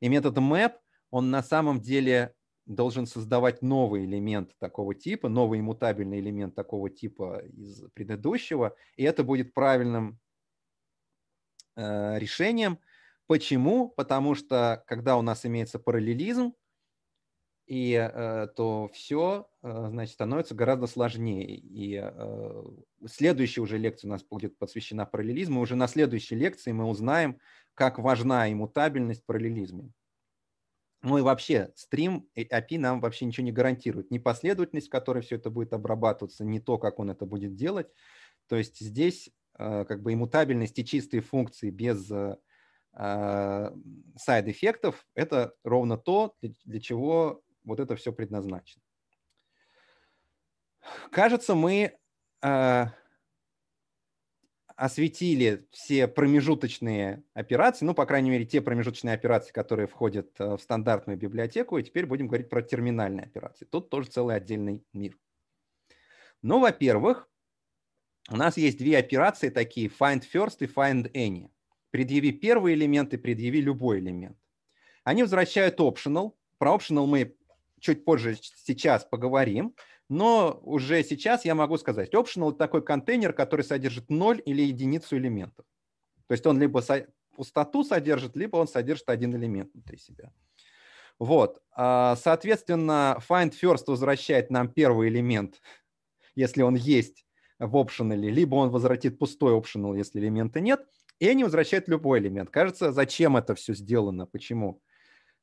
Speaker 1: И метод map, он на самом деле должен создавать новый элемент такого типа, новый мутабельный элемент такого типа из предыдущего, и это будет правильным э, решением. Почему? Потому что когда у нас имеется параллелизм, и э, то все, э, значит, становится гораздо сложнее. И э, следующая уже лекция у нас будет посвящена параллелизму. Уже на следующей лекции мы узнаем, как важна иммутабельность параллелизме. Ну и вообще, стрим API нам вообще ничего не гарантирует. Ни последовательность, в которой все это будет обрабатываться, не то, как он это будет делать. То есть здесь э, как бы иммутабельность и чистые функции без э, э, сайд-эффектов – это ровно то, для, для чего вот это все предназначено. Кажется, мы э, осветили все промежуточные операции, ну, по крайней мере, те промежуточные операции, которые входят э, в стандартную библиотеку, и теперь будем говорить про терминальные операции. Тут тоже целый отдельный мир. Ну, во-первых, у нас есть две операции такие, find first и find any. Предъяви первый элемент и предъяви любой элемент. Они возвращают optional. Про optional мы чуть позже сейчас поговорим, но уже сейчас я могу сказать, optional – это такой контейнер, который содержит ноль или единицу элементов. То есть он либо пустоту содержит, либо он содержит один элемент внутри себя. Вот. А, соответственно, find first возвращает нам первый элемент, если он есть в optional, либо он возвратит пустой optional, если элемента нет, и они возвращают любой элемент. Кажется, зачем это все сделано, почему?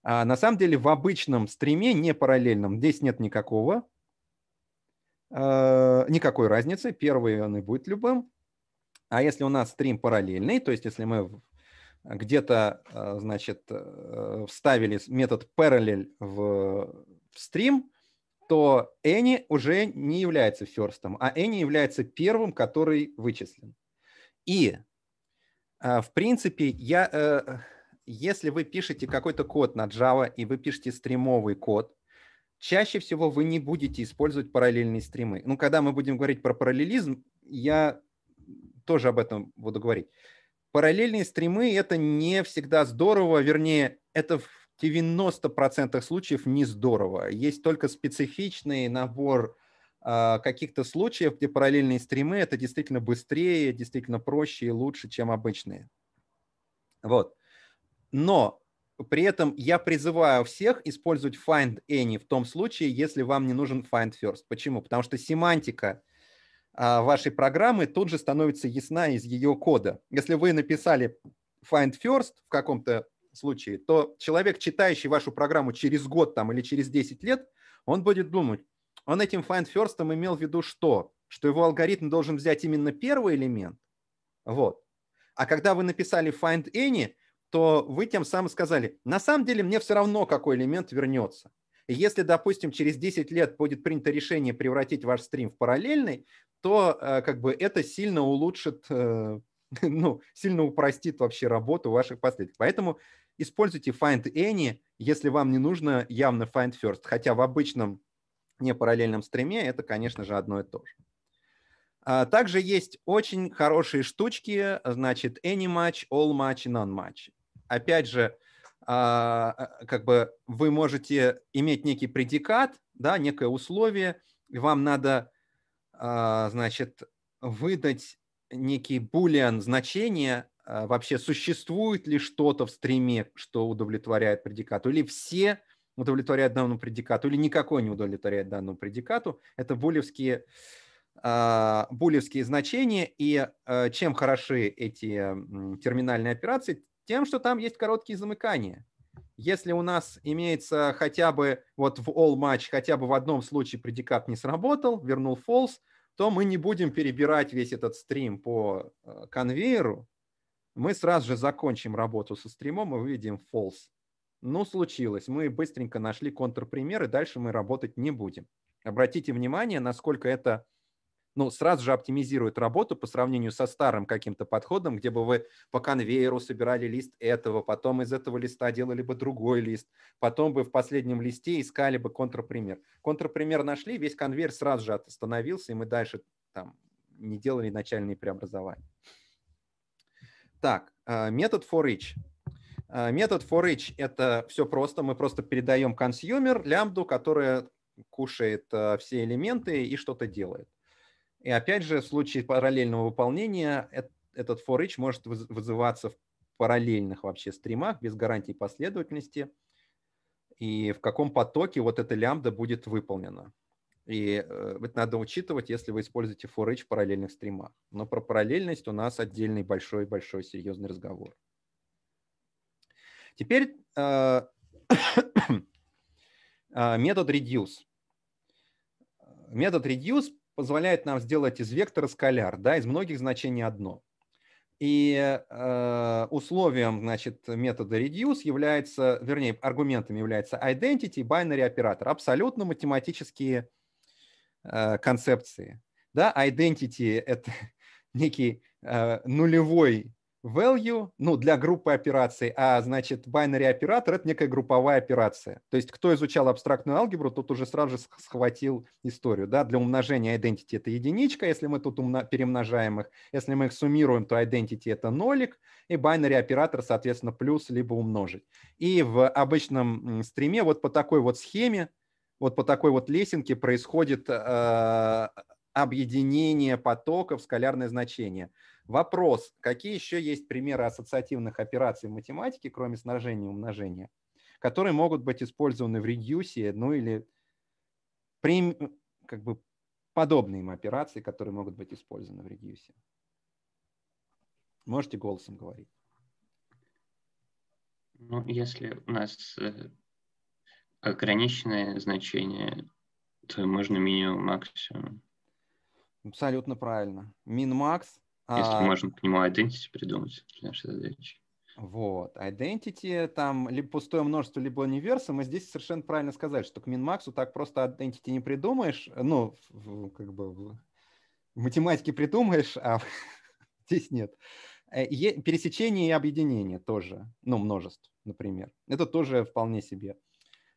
Speaker 1: А на самом деле в обычном стриме, не параллельном, здесь нет никакого, э, никакой разницы. Первый он и будет любым. А если у нас стрим параллельный, то есть если мы где-то, э, значит, э, вставили метод parallel в в стрим, то any уже не является ферстом, а any является первым, который вычислен. И, э, в принципе, я если вы пишете какой-то код на Java и вы пишете стримовый код, чаще всего вы не будете использовать параллельные стримы. Ну, когда мы будем говорить про параллелизм, я тоже об этом буду говорить. Параллельные стримы – это не всегда здорово, вернее, это в 90% случаев не здорово. Есть только специфичный набор а, каких-то случаев, где параллельные стримы – это действительно быстрее, действительно проще и лучше, чем обычные. Вот. Но при этом я призываю всех использовать find any в том случае, если вам не нужен find first. Почему? Потому что семантика а, вашей программы тут же становится ясна из ее кода. Если вы написали find first в каком-то случае, то человек, читающий вашу программу через год там, или через 10 лет, он будет думать, он этим find first имел в виду что? Что его алгоритм должен взять именно первый элемент. Вот. А когда вы написали find any, то вы тем самым сказали, на самом деле мне все равно, какой элемент вернется. Если, допустим, через 10 лет будет принято решение превратить ваш стрим в параллельный, то э, как бы это сильно улучшит, э, ну, сильно упростит вообще работу ваших последователей. Поэтому используйте find any, если вам не нужно явно find first, хотя в обычном не параллельном стриме это, конечно же, одно и то же. А, также есть очень хорошие штучки, значит, any match, all match none match опять же, а, э, как бы вы можете иметь некий предикат, да, некое условие, и вам надо, а, значит, выдать некий boolean значение, а, вообще существует ли что-то в стриме, что удовлетворяет предикату, или все удовлетворяют данному предикату, или никакой не удовлетворяет данному предикату. Это булевские, булевские значения, и э, чем хороши эти терминальные операции, тем, что там есть короткие замыкания. Если у нас имеется хотя бы вот в all match хотя бы в одном случае предикат не сработал, вернул false, то мы не будем перебирать весь этот стрим по э, конвейеру. Мы сразу же закончим работу со стримом и увидим false. Ну, случилось. Мы быстренько нашли контрпример, и дальше мы работать не будем. Обратите внимание, насколько это ну, сразу же оптимизирует работу по сравнению со старым каким-то подходом, где бы вы по конвейеру собирали лист этого, потом из этого листа делали бы другой лист, потом бы в последнем листе искали бы контрпример. Контрпример нашли, весь конвейер сразу же остановился, и мы дальше там не делали начальные преобразования. Так, э, метод for each. Э, метод for each – это все просто. Мы просто передаем консюмер, лямбду, которая кушает э, все элементы и что-то делает. И опять же, в случае параллельного выполнения этот for each может вызываться в параллельных вообще стримах без гарантии последовательности и в каком потоке вот эта лямбда будет выполнена. И э, это надо учитывать, если вы используете for each в параллельных стримах. Но про параллельность у нас отдельный большой-большой серьезный разговор. Теперь э, э, метод reduce. Метод reduce позволяет нам сделать из вектора скаляр, да, из многих значений одно. И э, условием значит, метода reduce является, вернее, аргументами является identity и binary оператор. Абсолютно математические э, концепции. Да? Identity — это некий э, нулевой value, ну, для группы операций, а, значит, binary оператор — это некая групповая операция. То есть кто изучал абстрактную алгебру, тот уже сразу же схватил историю, да, для умножения identity — это единичка, если мы тут умно... перемножаем их, если мы их суммируем, то identity — это нолик, и binary оператор, соответственно, плюс либо умножить. И в обычном стриме вот по такой вот схеме, вот по такой вот лесенке происходит э, объединение потоков скалярное значение. Вопрос, какие еще есть примеры ассоциативных операций в математике, кроме сложения и умножения, которые могут быть использованы в редюсе, ну или при, как бы подобные им операции, которые могут быть использованы в редюсе? Можете голосом говорить. Ну, если у нас э, ограниченное значение, то можно минимум, максимум. Абсолютно правильно. Минмакс.
Speaker 2: Если а... можно
Speaker 1: к нему identity придумать для нашей задачи. Вот. Identity, там либо пустое множество, либо универсум. мы здесь совершенно правильно сказали что к минмаксу так просто identity не придумаешь. Ну, как бы в математике придумаешь, а здесь нет. Э, пересечение и объединение тоже, ну, множество например. Это тоже вполне себе.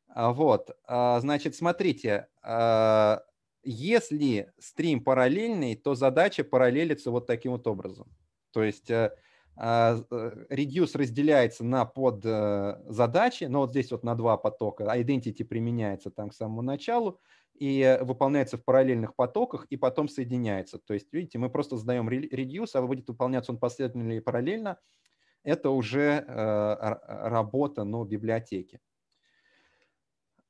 Speaker 1: А вот, а, значит, смотрите, а, если стрим параллельный, то задача параллелится вот таким вот образом. То есть э, а, э, Reduce разделяется на подзадачи, э, но вот здесь вот на два потока. А identity применяется там к самому началу и выполняется в параллельных потоках и потом соединяется. То есть, видите, мы просто задаем reduce, а будет выполняться он последовательно или параллельно. Это уже работа но библиотеки.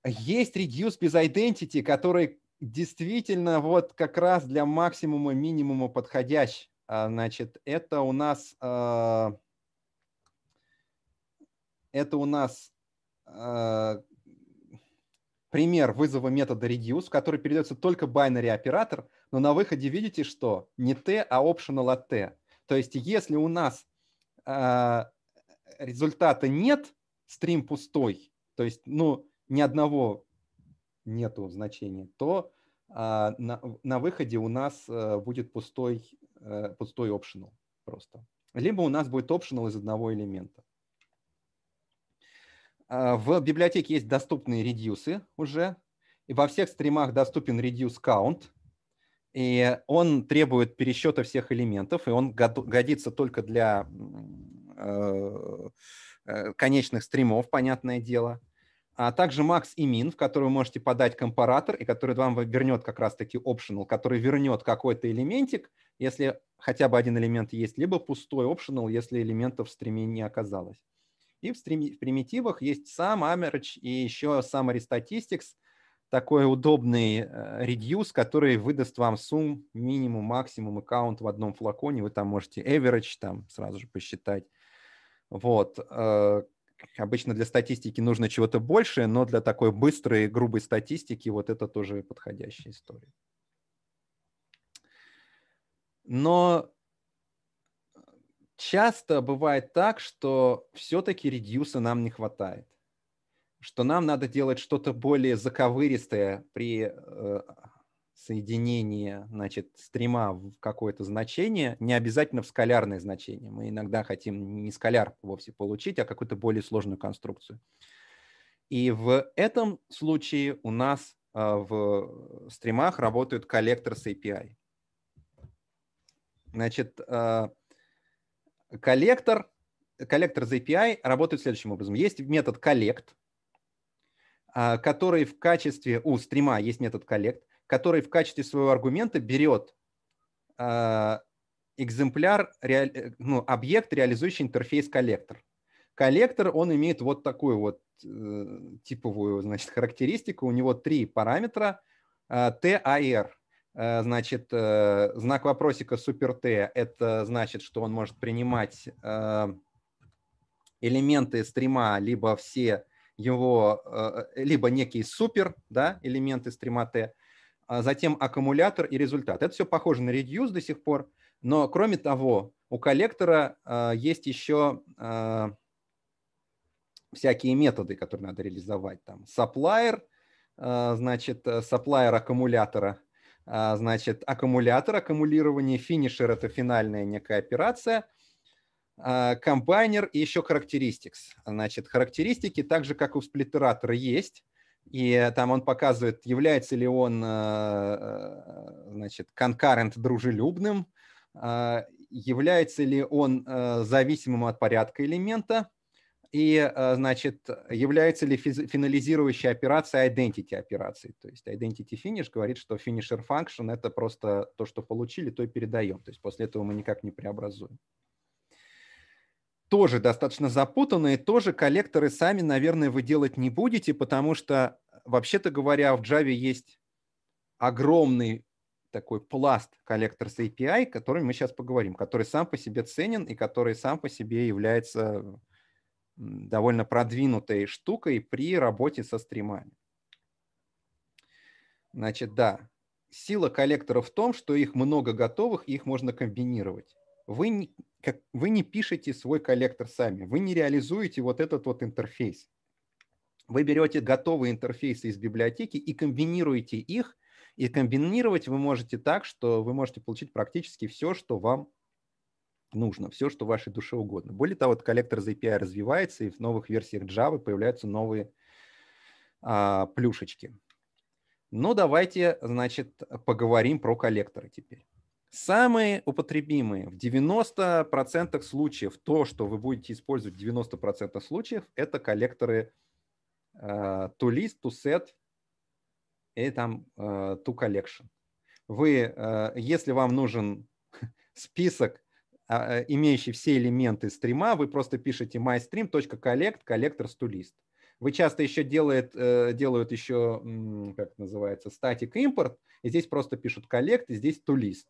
Speaker 1: Есть reduce без identity, который действительно вот как раз для максимума, минимума подходящ. А, значит, это у нас а, это у нас а, пример вызова метода reduce, в который передается только binary оператор, но на выходе видите, что не t, а optional от t. То есть если у нас результата нет, стрим пустой, то есть ну, ни одного нету значения, то а, на, на выходе у нас а, будет пустой, а, пустой optional просто. Либо у нас будет optional из одного элемента. А, в библиотеке есть доступные редюсы уже, и во всех стримах доступен reduce count, и он требует пересчета всех элементов, и он годится только для э, конечных стримов, понятное дело а также Max и Min, в который вы можете подать компаратор, и который вам вернет как раз-таки optional, который вернет какой-то элементик, если хотя бы один элемент есть, либо пустой optional, если элементов в стриме не оказалось. И в, стриме, в примитивах есть сам Amerage и еще Summary Statistics, такой удобный reduce, э, который выдаст вам сумму, минимум, максимум, аккаунт в одном флаконе. Вы там можете average там сразу же посчитать. Вот э, обычно для статистики нужно чего-то больше, но для такой быстрой, грубой статистики вот это тоже подходящая история. Но часто бывает так, что все-таки редьюса нам не хватает, что нам надо делать что-то более заковыристое при э, соединение значит, стрима в какое-то значение, не обязательно в скалярное значение. Мы иногда хотим не скаляр вовсе получить, а какую-то более сложную конструкцию. И в этом случае у нас а, в стримах работают а, коллектор с API. Значит, коллектор, коллектор с API работает следующим образом. Есть метод collect, а, который в качестве у стрима есть метод collect, который в качестве своего аргумента берет э, экземпляр, реаль, э, ну, объект, реализующий интерфейс-коллектор. Коллектор, он имеет вот такую вот э, типовую, значит, характеристику. У него три параметра э, T, A, R. значит, э, знак вопросика супер Т. это значит, что он может принимать э, элементы стрима, либо все его, либо некий супер да, элементы стрима Т, а затем аккумулятор и результат. Это все похоже на reduce до сих пор, но кроме того, у коллектора а, есть еще а, всякие методы, которые надо реализовать. Там supplier, значит, supplier э, аккумулятора, значит, аккумулятор, аккумулирование, финишер – это финальная некая операция, комбайнер и еще характеристикс. Значит, характеристики, так же, как у сплиттератора, есть, и там он показывает, является ли он, э, э, значит, concurrent дружелюбным, э, является ли он зависимым от порядка элемента, и, значит, является ли финализирующая операция identity операцией. То есть identity finish говорит, что finisher function — это просто то, что получили, то и передаем. То есть после этого мы никак не преобразуем тоже достаточно запутанные, тоже коллекторы сами, наверное, вы делать не будете, потому что, вообще-то говоря, в Java есть огромный такой пласт коллектор с API, который мы сейчас поговорим, который сам по себе ценен и который сам по себе является довольно продвинутой штукой при работе со стримами. Значит, да, сила коллектора в том, что их много готовых, их можно комбинировать вы не, как, вы не пишете свой коллектор сами, вы не реализуете вот этот вот интерфейс. Вы берете готовые интерфейсы из библиотеки и комбинируете их, и комбинировать вы можете так, что вы можете получить практически все, что вам нужно, все, что вашей душе угодно. Более того, этот коллектор за API развивается, и в новых версиях Java появляются новые а, плюшечки. Ну, давайте, значит, поговорим про коллекторы теперь. Самые употребимые в 90% случаев, то, что вы будете использовать в 90% случаев, это коллекторы э, to list, to set и там э, to collection. Вы, uh, если вам нужен список, uh, имеющий все элементы стрима, вы просто пишете mystream.collect, коллектор to list. Вы часто еще делает, делают еще, как называется, static import, и здесь просто пишут collect, и здесь to list.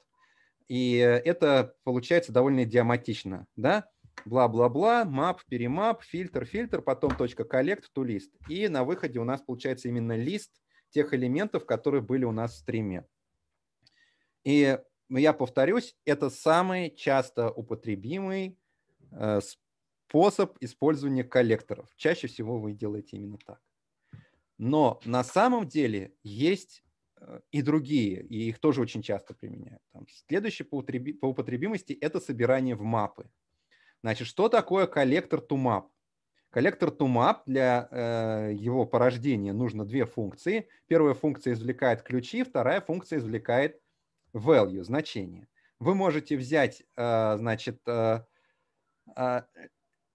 Speaker 1: И э, это получается довольно идиоматично, да? Бла-бла-бла, map, перемап, фильтр, фильтр, потом точка collect, to list. И на выходе у нас получается именно лист тех элементов, которые были у нас в стриме. И ну, я повторюсь, это самый часто употребимый э, способ использования коллекторов. Чаще всего вы делаете именно так. Но на самом деле есть Э, и другие, и их тоже очень часто применяют. Там, следующее по, утреби, по употребимости – это собирание в мапы. Значит, что такое коллектор to map? Коллектор to map для э, его порождения нужно две функции. Первая функция извлекает ключи, вторая функция извлекает value, значение. Вы можете взять, э, значит, э, э,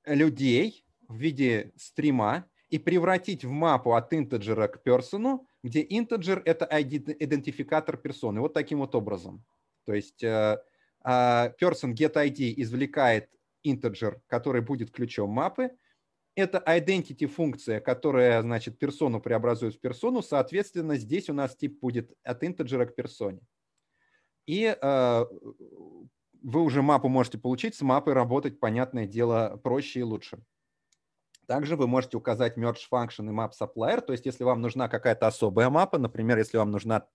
Speaker 1: людей в виде стрима и превратить в мапу от интеджера к персону, где integer — это идентификатор персоны. Вот таким вот образом. То есть э, а, person get ID извлекает integer, который будет ключом мапы. Это identity функция, которая, значит, персону преобразует в персону. Соответственно, здесь у нас тип будет от integer к персоне. И э, вы уже мапу можете получить, с мапой работать, понятное дело, проще и лучше. Также вы можете указать merge function и map supplier, то есть если вам нужна какая-то особая мапа, например, если вам нужна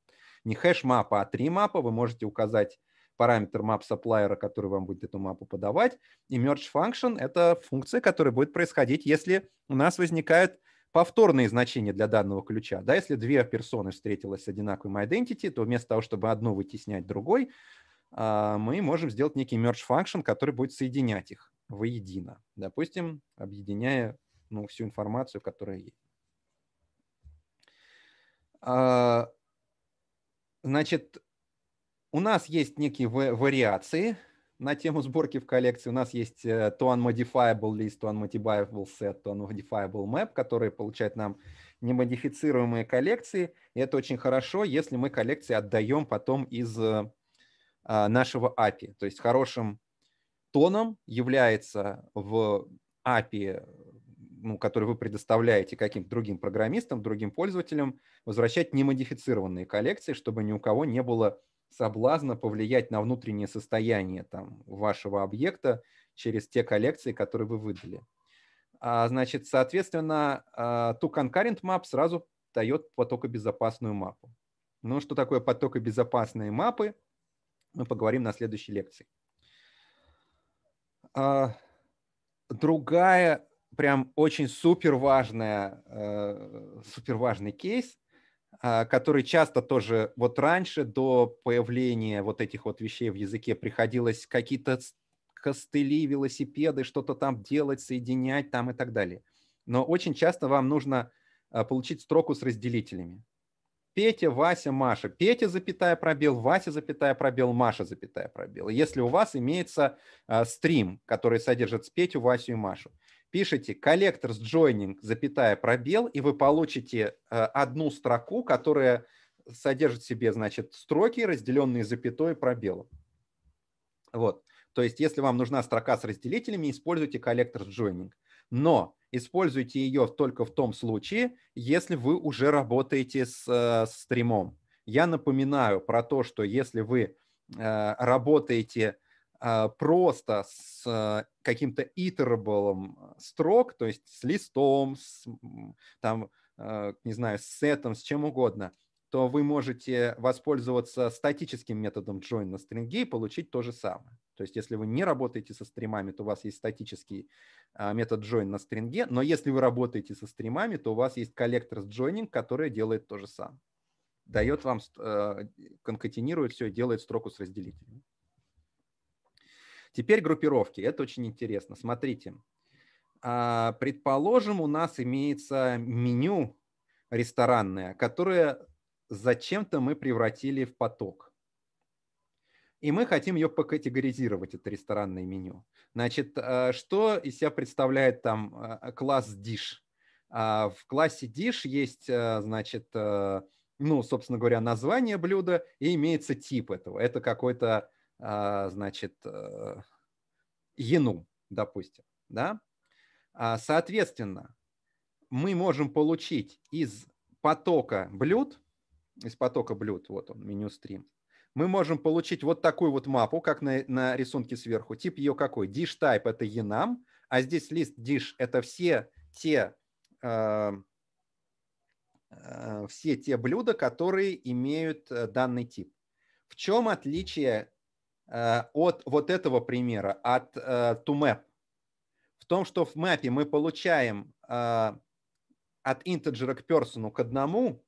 Speaker 1: не хэш-мапа, а три мапа, вы можете указать параметр map supplier, который вам будет эту мапу подавать. И merge function — это функция, которая будет происходить, если у нас возникают повторные значения для данного ключа. Да, если две персоны встретились с одинаковым identity, то вместо того, чтобы одну вытеснять другой, а, мы можем сделать некий merge function, который будет соединять их воедино. Допустим, объединяя ну, всю информацию, которая есть. А, значит, у нас есть некие вариации на тему сборки в коллекции. У нас есть to э, unmodifiable list, to unmodifiable set, to unmodifiable map, которые получают нам немодифицируемые коллекции. И это очень хорошо, если мы коллекции отдаем потом из э, а, нашего API. То есть хорошим тоном является в API ну, который вы предоставляете каким-то другим программистам, другим пользователям, возвращать немодифицированные коллекции, чтобы ни у кого не было соблазна повлиять на внутреннее состояние там, вашего объекта через те коллекции, которые вы выдали. А, значит, соответственно, ту а, concurrent map сразу дает потокобезопасную мапу. Ну, что такое потокобезопасные мапы, мы поговорим на следующей лекции. А, другая прям очень супер важная, э, супер важный кейс, а, который часто тоже вот раньше до появления вот этих вот вещей в языке приходилось какие-то костыли, велосипеды, что-то там делать, соединять там и так далее. Но очень часто вам нужно а, получить строку с разделителями. Петя, Вася, Маша. Петя, запятая, пробел, Вася, запятая, пробел, Маша, запятая, пробел. Если у вас имеется э, стрим, который содержит Петю, Васю и Машу, пишите collectors joining, запятая, пробел, и вы получите э, одну строку, которая содержит в себе, значит, строки, разделенные запятой пробелом. Вот. То есть, если вам нужна строка с разделителями, используйте collectors joining. Но используйте ее только в том случае, если вы уже работаете с, э, с стримом. Я напоминаю про то, что если вы э, работаете а, просто с а, каким-то итераблом а, строк, то есть с листом, с, там, не знаю, с сетом, с чем угодно, то вы можете воспользоваться статическим методом join на стринге и получить то же самое. То есть если вы не работаете со стримами, то у вас есть статический метод join на стринге, но если вы работаете со стримами, то у вас есть коллектор с joining, который делает то же самое. Дает вам, конкатенирует все делает строку с разделителем. Теперь группировки. Это очень интересно. Смотрите. А, предположим, у нас имеется меню ресторанное, которое зачем-то мы превратили в поток. И мы хотим ее покатегоризировать, это ресторанное меню. Значит, а, что из себя представляет там а, класс Dish? В классе Dish есть, значит, ну, собственно говоря, название блюда и имеется тип этого. Это какой-то а, значит, э, ену, допустим. Да? А, соответственно, мы можем получить из потока блюд, из потока блюд, вот он, меню стрим, мы можем получить вот такую вот мапу, как на, на рисунке сверху. Тип ее какой? Dish type – это enum, а здесь лист dish – это все те, э, э, все те блюда, которые имеют э, данный тип. В чем отличие Э, от вот этого примера, от э, ToMap, в том, что в мапе мы получаем э, от интеджера к персону к одному,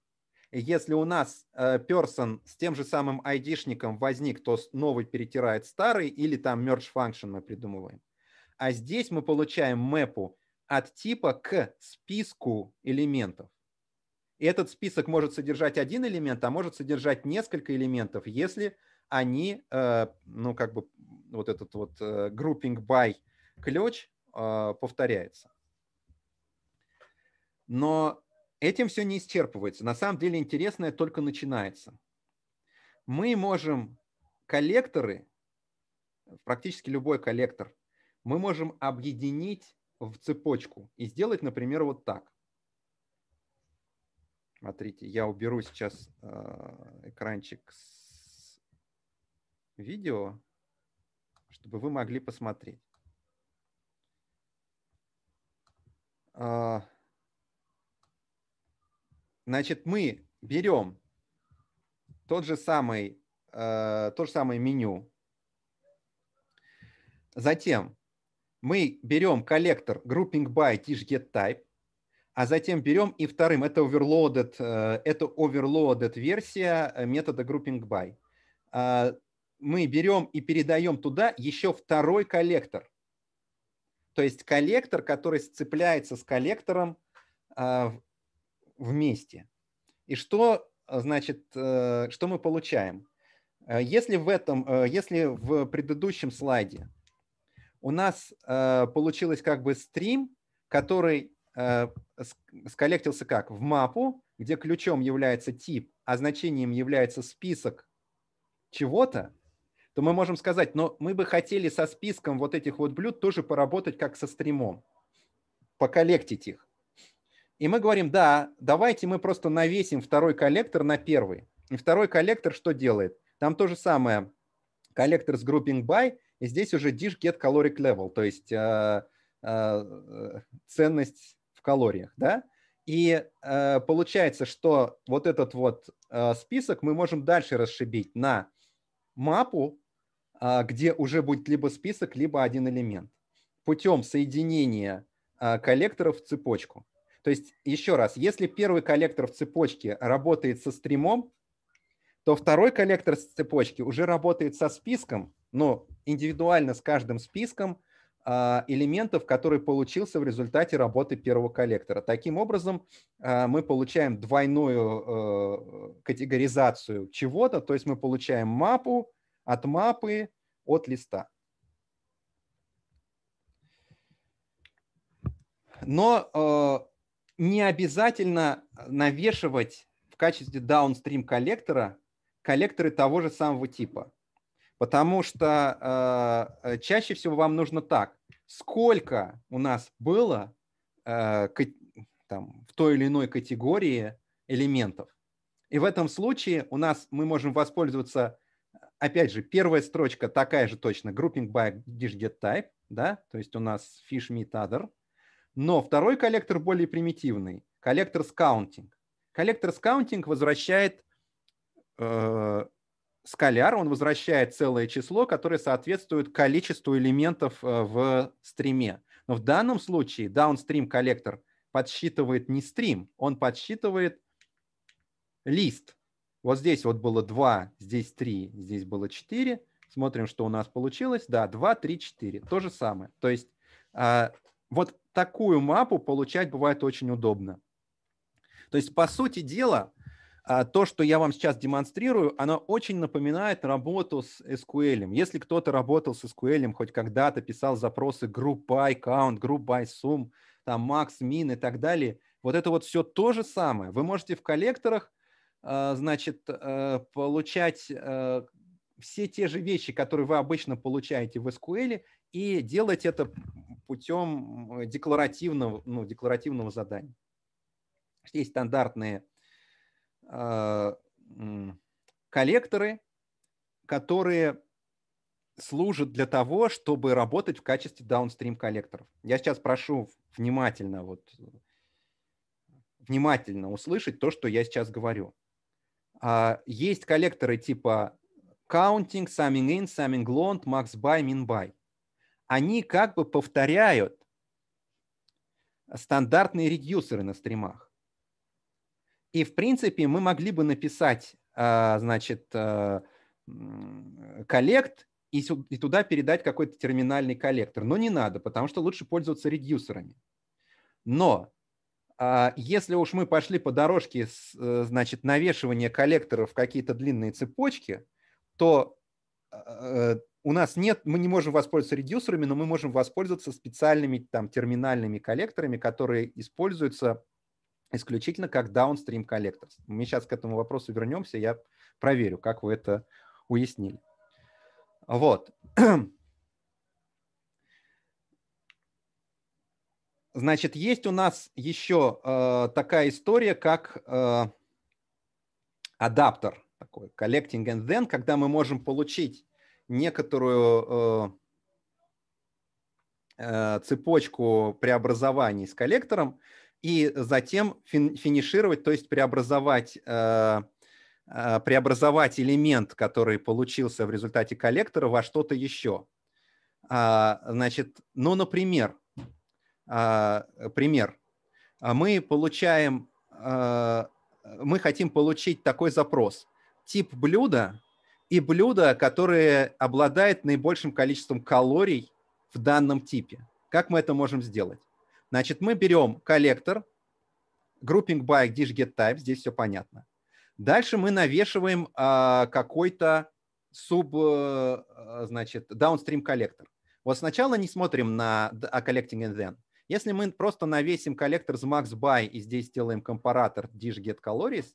Speaker 1: если у нас person с тем же самым айдишником возник, то новый перетирает старый или там merge function мы придумываем. А здесь мы получаем мэпу от типа к списку элементов. И этот список может содержать один элемент, а может содержать несколько элементов, если они, э, ну, как бы вот этот вот э, grouping by ключ э, повторяется. Но этим все не исчерпывается. На самом деле интересное только начинается. Мы можем коллекторы, практически любой коллектор, мы можем объединить в цепочку и сделать, например, вот так. Смотрите, я уберу сейчас экранчик с видео, чтобы вы могли посмотреть. А, значит, мы берем тот же самый, э, то же самое меню. Затем мы берем коллектор grouping by get type, а затем берем и вторым, это overloaded, э, это overloaded версия э, метода grouping by. А, мы берем и передаем туда еще второй коллектор. То есть коллектор, который сцепляется с коллектором а, вместе. И что значит, э, что мы получаем? Э, если в этом, э, если в предыдущем слайде у нас получилось как бы стрим, который сколлектился как? В мапу, где ключом является тип, а значением является список чего-то, то мы можем сказать, но мы бы хотели со списком вот этих вот блюд тоже поработать как со стримом, поколлектить их. И мы говорим, да, давайте мы просто навесим второй коллектор на первый. И второй коллектор что делает? Там то же самое, коллектор с grouping by, и здесь уже dish get caloric level, то есть э, э, ценность в калориях, да? И э, получается, что вот этот вот э, список мы можем дальше расшибить на мапу а, где уже будет либо список, либо один элемент путем соединения а, коллекторов в цепочку. То есть, еще раз, если первый коллектор в цепочке работает со стримом, то второй коллектор с цепочки уже работает со списком, но индивидуально с каждым списком а, элементов, который получился в результате работы первого коллектора. Таким образом, мы получаем двойную э, категоризацию чего-то, то есть мы получаем мапу, от мапы, от листа. Но э, не обязательно навешивать в качестве downstream коллектора коллекторы того же самого типа. Потому что э, чаще всего вам нужно так. Сколько у нас было э, там, в той или иной категории элементов? И в этом случае у нас мы можем воспользоваться опять же, первая строчка такая же точно, grouping by type, да, то есть у нас fish meet other, но второй коллектор более примитивный, коллектор с counting. Коллектор с counting возвращает э, скаляр, он возвращает целое число, которое соответствует количеству элементов э, в стриме. Но в данном случае downstream коллектор подсчитывает не стрим, он подсчитывает лист – вот здесь вот было 2, здесь 3, здесь было 4. Смотрим, что у нас получилось. Да, 2, 3, 4. То же самое. То есть э, вот такую мапу получать бывает очень удобно. То есть, по сути дела, а, то, что я вам сейчас демонстрирую, оно очень напоминает работу с SQL. Если кто-то работал с SQL, хоть когда-то писал запросы group by count, group by sum, там max, min и так далее, вот это вот все то же самое. Вы можете в коллекторах Э, значит, э, получать э, все те же вещи, которые вы обычно получаете в SQL, и делать это путем декларативного, ну, декларативного задания. Есть стандартные коллекторы, которые служат для того, чтобы работать в качестве downstream коллекторов. Я сейчас прошу внимательно, вот, внимательно услышать то, что я сейчас говорю. А, есть коллекторы типа counting, summing in, summing long, max buy, min buy. Они как бы повторяют стандартные редюсеры на стримах. И, в принципе, мы могли бы написать, а, значит, а, коллект и, и туда передать какой-то терминальный коллектор. Но не надо, потому что лучше пользоваться редюсерами. Но а, если уж мы пошли по дорожке, э, значит, навешивания коллекторов какие-то длинные цепочки, то э, у нас нет, мы не можем воспользоваться редюсерами, но мы можем воспользоваться специальными там терминальными коллекторами, которые используются исключительно как downstream коллектор. Мы сейчас к этому вопросу вернемся, я проверю, как вы это уяснили. Вот. Значит, есть у нас еще э, такая история, как э, адаптер, такой collecting and then, когда мы можем получить некоторую э, э, цепочку преобразований с коллектором и затем фин, финишировать, то есть преобразовать, э, э, преобразовать элемент, который получился в результате коллектора во что-то еще. А, значит, ну, например, а, пример. А мы получаем, а, мы хотим получить такой запрос. Тип блюда и блюдо, которое обладает наибольшим количеством калорий в данном типе. Как мы это можем сделать? Значит, мы берем коллектор, grouping by dish get type, здесь все понятно. Дальше мы навешиваем а, какой-то суб, э, значит, downstream коллектор. Вот сначала не смотрим на collecting and then. Если мы просто навесим коллектор с MaxBuy и здесь сделаем компаратор dish_get_calories,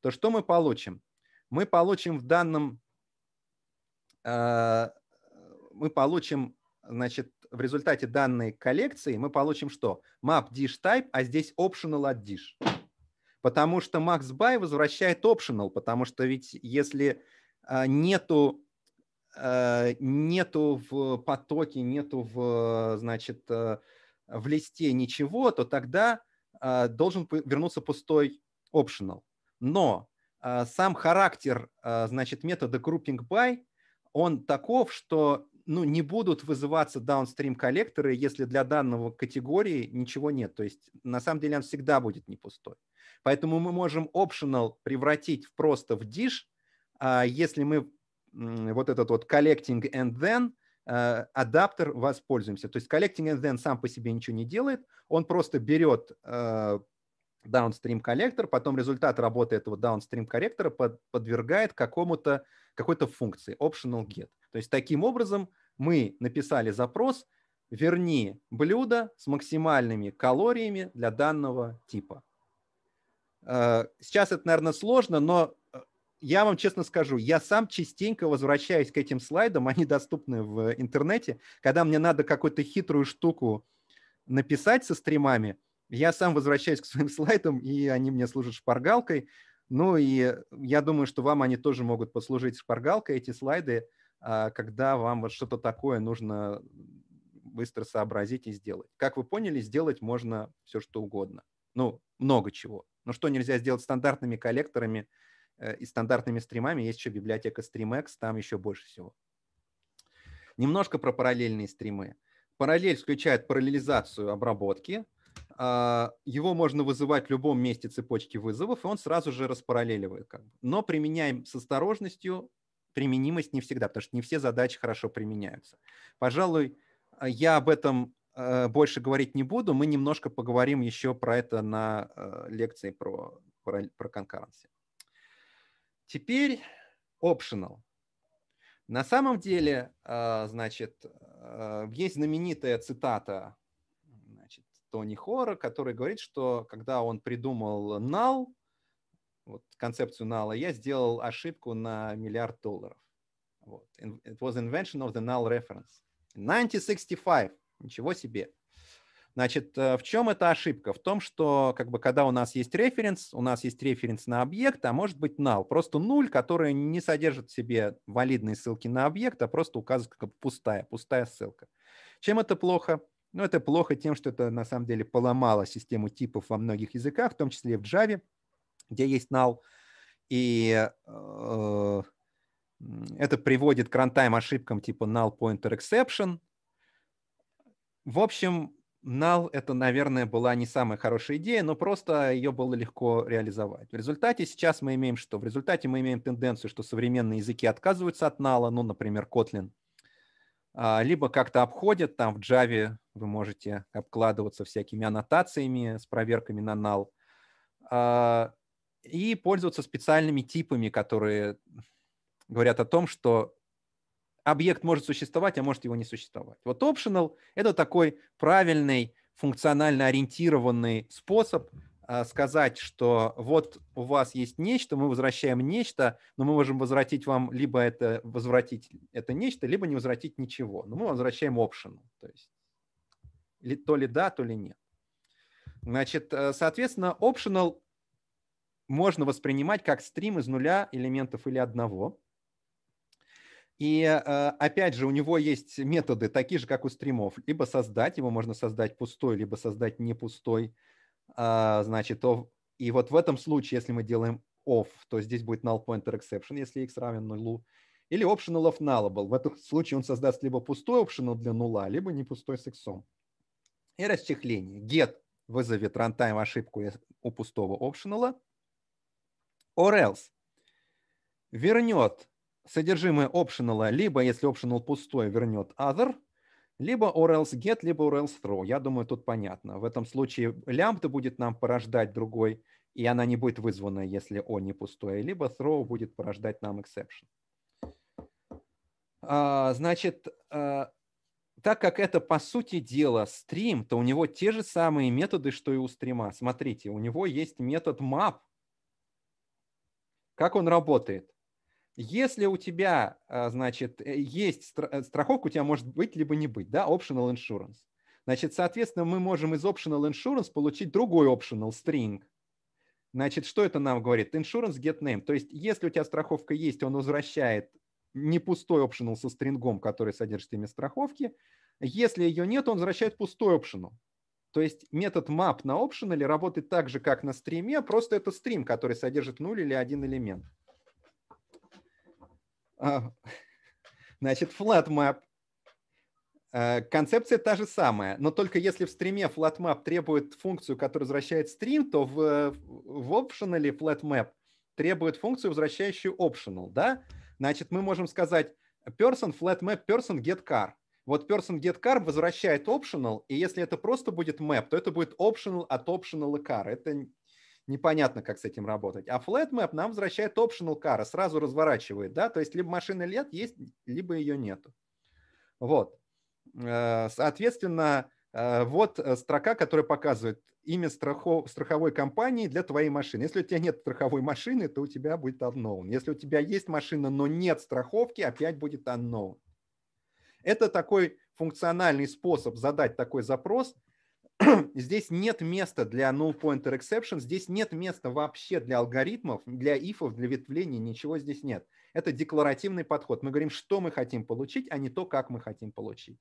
Speaker 1: то что мы получим? Мы получим в данном э, мы получим, значит, в результате данной коллекции мы получим что? Map dish type, а здесь optional от dish. Потому что MaxBuy возвращает optional, потому что ведь если э, нету э, нету в потоке, нету в, э, значит, в листе ничего, то тогда а, должен вернуться пустой optional. Но а, сам характер а, значит, метода grouping by, он таков, что ну, не будут вызываться downstream коллекторы, если для данного категории ничего нет. То есть на самом деле он всегда будет не пустой. Поэтому мы можем optional превратить просто в dish, если мы вот этот вот collecting and then Э, адаптер воспользуемся. То есть collecting and сам по себе ничего не делает, он просто берет э, downstream коллектор, потом результат работы этого downstream корректора под, подвергает какому-то какой-то функции, optional get. То есть таким образом мы написали запрос, верни блюдо с максимальными калориями для данного типа. Э, сейчас это, наверное, сложно, но я вам честно скажу, я сам частенько возвращаюсь к этим слайдам, они доступны в интернете. Когда мне надо какую-то хитрую штуку написать со стримами, я сам возвращаюсь к своим слайдам, и они мне служат шпаргалкой. Ну и я думаю, что вам они тоже могут послужить шпаргалкой, эти слайды, а, когда вам вот что-то такое нужно быстро сообразить и сделать. Как вы поняли, сделать можно все что угодно. Ну, много чего. Но что нельзя сделать стандартными коллекторами – Э, и стандартными стримами есть еще библиотека StreamX, там еще больше всего. Немножко про параллельные стримы. Параллель включает параллелизацию обработки. А, его можно вызывать в любом месте цепочки вызовов, и он сразу же распараллеливает. Но применяем с осторожностью, применимость не всегда, потому что не все задачи хорошо применяются. Пожалуй, э, я об этом э, больше говорить не буду. Мы немножко поговорим еще про это на лекции про, про, про конкуренции. Теперь optional. На самом деле, э, значит, э, есть знаменитая цитата значит, Тони Хора, который говорит, что когда он придумал null, вот концепцию null, я сделал ошибку на миллиард долларов. Вот. It was invention of the null reference. 1965. Ничего себе. Значит, э, в чем эта ошибка? В том, что как бы, когда у нас есть референс, у нас есть референс на объект, а может быть null, просто нуль, который не содержит в себе валидные ссылки на объект, а просто указывает как пустая, пустая ссылка. Чем это плохо? Ну, это плохо тем, что это на самом деле поломало систему типов во многих языках, в том числе и в Java, где есть null. И э, это приводит к runtime ошибкам типа null pointer exception. В общем, нал это, наверное, была не самая хорошая идея, но просто ее было легко реализовать. В результате сейчас мы имеем что? В результате мы имеем тенденцию, что современные языки отказываются от нала, ну, например, Kotlin, а, либо как-то обходят, там в Java вы можете обкладываться всякими аннотациями с проверками на null, а, и пользоваться специальными типами, которые говорят о том, что объект может существовать, а может его не существовать. Вот optional – это такой правильный, функционально ориентированный способ а, сказать, что вот у вас есть нечто, мы возвращаем нечто, но мы можем возвратить вам либо это, возвратить это нечто, либо не возвратить ничего. Но мы возвращаем optional, то есть то ли да, то ли нет. Значит, э, соответственно, optional можно воспринимать как стрим из нуля элементов или одного – и э, опять же, у него есть методы такие же, как у стримов. Либо создать, его можно создать пустой, либо создать не пустой. А, значит, и вот в этом случае, если мы делаем off, то здесь будет null pointer exception, если x равен нулю. Или optional of nullable. В этом случае он создаст либо пустой optional для нула, либо не пустой с x. И расчехление. Get вызовет runtime ошибку у пустого optional. Or else вернет содержимое optional, либо, если optional пустой, вернет other, либо or else get, либо or else throw. Я думаю, тут понятно. В этом случае лямбда будет нам порождать другой, и она не будет вызвана, если о не пустое, либо throw будет порождать нам exception. А, значит, а, так как это, по сути дела, стрим, то у него те же самые методы, что и у стрима. Смотрите, у него есть метод map. Как он работает? Если у тебя, а, значит, э, есть э, страховка, у тебя может быть либо не быть, да, optional insurance. Значит, соответственно, мы можем из optional insurance получить другой optional string. Значит, что это нам говорит? Insurance get name. То есть, если у тебя страховка есть, он возвращает не пустой optional со стрингом, который содержит имя страховки. Если ее нет, он возвращает пустой optional. То есть метод map на optional работает так же, как на стриме, просто это стрим, который содержит нуль или один элемент. А, значит, flat map э, Концепция та же самая, но только если в стриме FlatMap требует функцию, которая возвращает стрим, то в, в optional FlatMap требует функцию, возвращающую optional. Да? Значит, мы можем сказать person, FlatMap, person, get car. Вот person get car возвращает optional, и если это просто будет map, то это будет optional от optional и car. Это непонятно, как с этим работать. А Flat Map нам возвращает optional car, сразу разворачивает, да, то есть либо машины лет есть, либо ее нету. Вот. Э, соответственно, э, вот э, строка, которая показывает имя страхов, страховой компании для твоей машины. Если у тебя нет страховой машины, то у тебя будет unknown. Если у тебя есть машина, но нет страховки, опять будет unknown. Это такой функциональный способ задать такой запрос – здесь нет места для null-pointer exception, здесь нет места вообще для алгоритмов, для ифов, для ветвлений, ничего здесь нет. Это декларативный подход. Мы говорим, что мы хотим получить, а не то, как мы хотим получить.